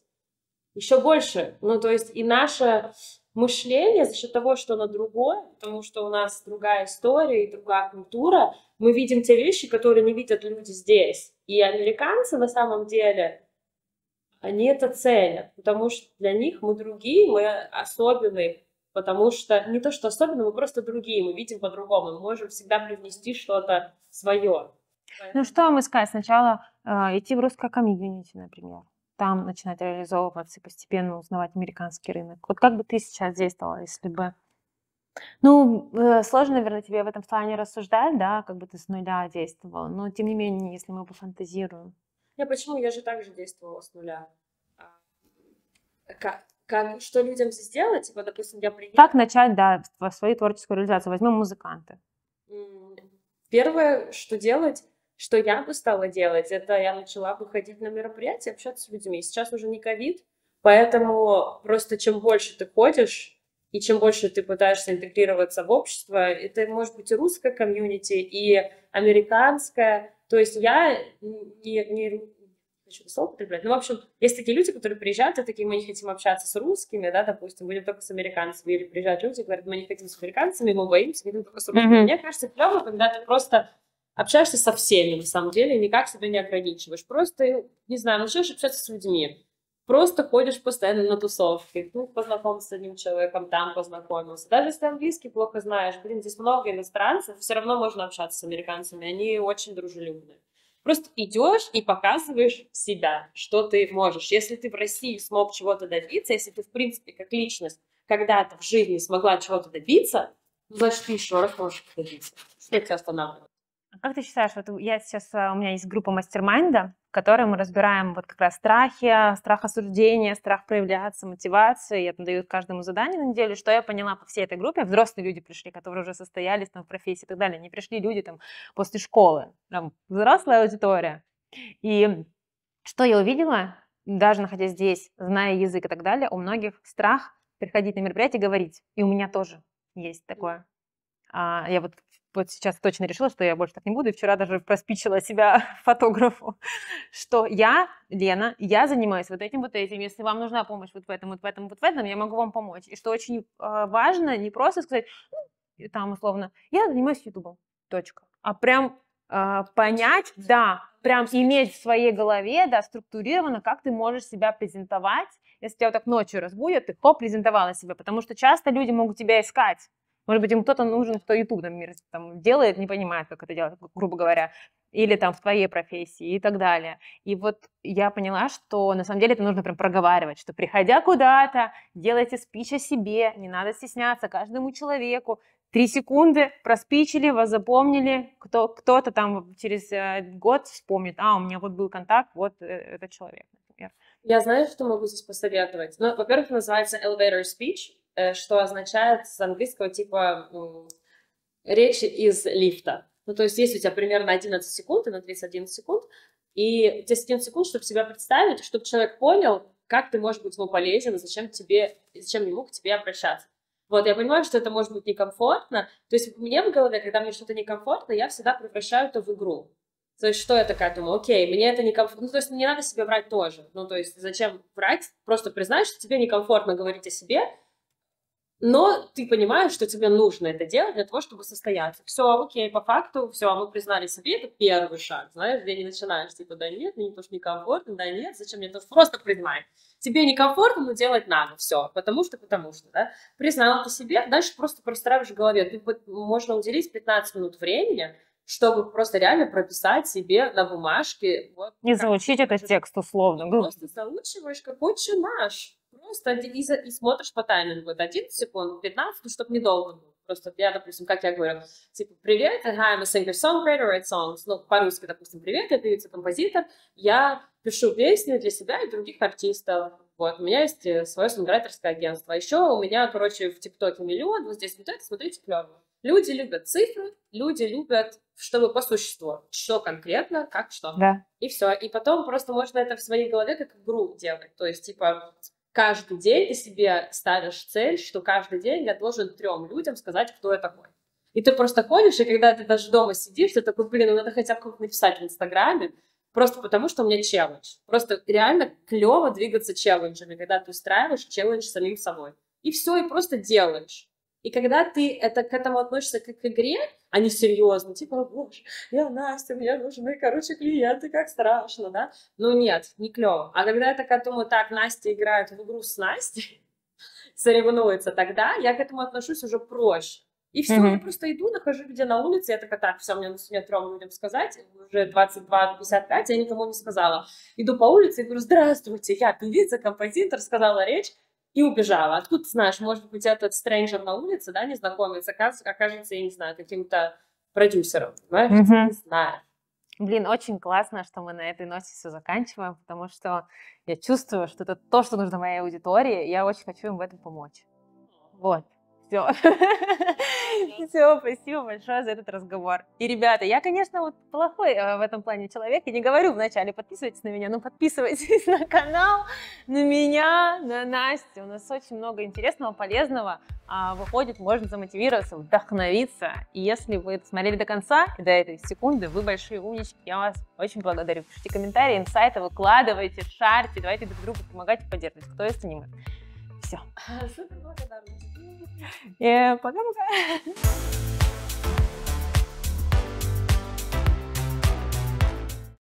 Speaker 1: еще больше. Ну, то есть и наше мышление за счет того, что оно другое, потому что у нас другая история и другая культура, мы видим те вещи, которые не видят люди здесь. И американцы на самом деле, они это ценят, потому что для них мы другие, мы особенные, потому что не то, что особенно, мы просто другие, мы видим по-другому, мы можем всегда привнести что-то свое. Ну что вам искать? Сначала э, идти в русское комьюнити, например. Там начинать реализовываться и постепенно узнавать американский рынок. Вот как бы ты сейчас действовала, если бы... Ну, э, сложно, наверное, тебе в этом плане рассуждать, да, как бы ты с нуля действовала. Но, тем не менее, если мы пофантазируем. Я почему? Я же так же действовала с нуля. А, как, что людям здесь делать? Вот, допустим, я приехала... Как начать, да, свою творческую реализацию? Возьмем музыканты. Первое, что делать, что я бы стала делать, это я начала бы ходить на мероприятия, общаться с людьми. Сейчас уже не ковид, поэтому просто чем больше ты ходишь, и чем больше ты пытаешься интегрироваться в общество, это может быть и русское комьюнити, и американское. То есть я не, не, что-то слово употреблять. Ну, в общем, есть такие люди, которые приезжают и такие, мы не хотим общаться с русскими, да, допустим, будем только с американцами. Или приезжают люди говорят, мы не хотим с американцами, мы боимся, будем только с русскими. Mm-hmm. Мне кажется, клево, когда ты просто общаешься со всеми, на самом деле, никак себя не ограничиваешь. Просто, не знаю, начинаешь ну, общаться с людьми. Просто ходишь постоянно на тусовки. Ну, познакомился с одним человеком, там познакомился. Даже если английский плохо знаешь, блин, здесь много иностранцев, все равно можно общаться с американцами. Они очень дружелюбные. Просто идешь и показываешь себя, что ты можешь. Если ты в России смог чего-то добиться, если ты, в принципе, как личность когда-то в жизни смогла чего-то добиться, значит, ты еще раз можешь добиться. Что тебя останавливает? А как ты считаешь, вот я сейчас, а, у меня есть группа мастер-майнда, в которой мы разбираем вот как раз страхи, страх осуждения, страх проявляться, мотивации. Я там даю каждому задание на неделю, что я поняла по всей этой группе. Взрослые люди пришли, которые уже состоялись там в профессии и так далее. Не пришли люди там после школы. Там взрослая аудитория. И что я увидела, даже находясь здесь, зная язык и так далее, у многих страх приходить на мероприятие говорить. И у меня тоже есть такое. А, я вот вот сейчас точно решила, что я больше так не буду, и вчера даже проспичила себя фотографу, что я, Лена, я занимаюсь вот этим, вот этим, если вам нужна помощь вот в этом, вот в этом, вот в этом, я могу вам помочь. И что очень а, важно, не просто сказать, ну, там условно, я занимаюсь ютубом, точка. А прям э, понять, да, прям иметь в своей голове, да, структурированно, как ты можешь себя презентовать, если тебя вот так ночью разбудят, ты хоп, презентовала себя, потому что часто люди могут тебя искать, может быть, им кто-то нужен, кто YouTube, например, там, делает, не понимает, как это делать, грубо говоря, или там в твоей профессии и так далее. И вот я поняла, что на самом деле это нужно прям проговаривать, что приходя куда-то, делайте спич о себе, не надо стесняться каждому человеку. Три секунды проспичили, вас запомнили, кто, кто-то там через э, год вспомнит, а, у меня вот был контакт, вот э, этот человек, например. Я знаю, что могу здесь посоветовать. Ну, во-первых, называется elevator speech, Э, что означает с английского типа речи из лифта. Ну, то есть есть у тебя примерно 11 секунд, и на 31 секунд, и 10 секунд, чтобы себя представить, чтобы человек понял, как ты можешь быть ему полезен, зачем тебе, зачем ему к тебе обращаться. Вот, я понимаю, что это может быть некомфортно. То есть мне в голове, когда мне что-то некомфортно, я всегда превращаю это в игру. То есть, что я такая думаю, окей, мне это некомфортно. Ну, то есть, не надо себе врать тоже. Ну, то есть, зачем врать? Просто признай, что тебе некомфортно говорить о себе, но ты понимаешь, что тебе нужно это делать для того, чтобы состояться. Все, окей, по факту, все, мы признали себе, это первый шаг, знаешь, где не начинаешь, типа, да нет, мне тоже некомфортно, да нет, зачем мне это, просто признай. Тебе некомфортно, но делать надо, все, потому что, потому что, да. Признал ты себе, дальше просто простраиваешь в голове, ты, можно уделить 15 минут времени, чтобы просто реально прописать себе на бумажке. Вот, не заучить этот текст условно. Просто заучиваешь, какой наш просто и, и смотришь по таймингу. вот 11 секунд, 15, ну, чтобы недолго было. Просто я, допустим, как я говорю, типа, привет, I'm a singer-songwriter, write songs. Ну, по-русски, допустим, привет, я певица-композитор, я пишу песни для себя и других артистов. Вот, у меня есть э, свое сонграйтерское агентство. А Еще у меня, короче, в ТикТоке миллион, вот здесь вот это, смотрите, клево. Люди любят цифры, люди любят, чтобы по существу, что конкретно, как что. Да. И все. И потом просто можно это в своей голове как игру делать. То есть, типа, каждый день ты себе ставишь цель, что каждый день я должен трем людям сказать, кто я такой. И ты просто ходишь, и когда ты даже дома сидишь, ты такой, блин, ну надо хотя бы написать в Инстаграме, просто потому что у меня челлендж. Просто реально клево двигаться челленджами, когда ты устраиваешь челлендж самим собой. И все, и просто делаешь. И когда ты это, к этому относишься как к игре, а не серьезно, типа, боже, я Настя, мне нужны, короче, клиенты, как страшно, да? Ну нет, не клево. А когда это к этому так, Настя играет в игру с Настей, соревнуется, тогда я к этому отношусь уже проще. И все, mm-hmm. я просто иду, нахожу где на улице, я такая, так, все, мне нужно трем людям сказать, уже 22-55, я никому не сказала. Иду по улице и говорю, здравствуйте, я певица, композитор, сказала речь, и убежала. Откуда ты знаешь, может быть, этот стрэнджер на улице, да, незнакомец, окажется, окажется я не знаю, каким-то продюсером, понимаешь? Mm-hmm. Не знаю. Блин, очень классно, что мы на этой ноте все заканчиваем, потому что я чувствую, что это то, что нужно моей аудитории, и я очень хочу им в этом помочь. Вот. Все. Все, спасибо большое за этот разговор. И, ребята, я, конечно, вот плохой э, в этом плане человек. и не говорю вначале, подписывайтесь на меня, но подписывайтесь на канал, на меня, на Настю. У нас очень много интересного, полезного а выходит. Можно замотивироваться, вдохновиться. И если вы смотрели до конца до этой секунды, вы большие умнички. Я вас очень благодарю. Пишите комментарии, инсайты, выкладывайте, шарьте. Давайте друг другу помогать и поддерживать. Кто если не мы. Все. Супер благодарность. Э, пока-пока.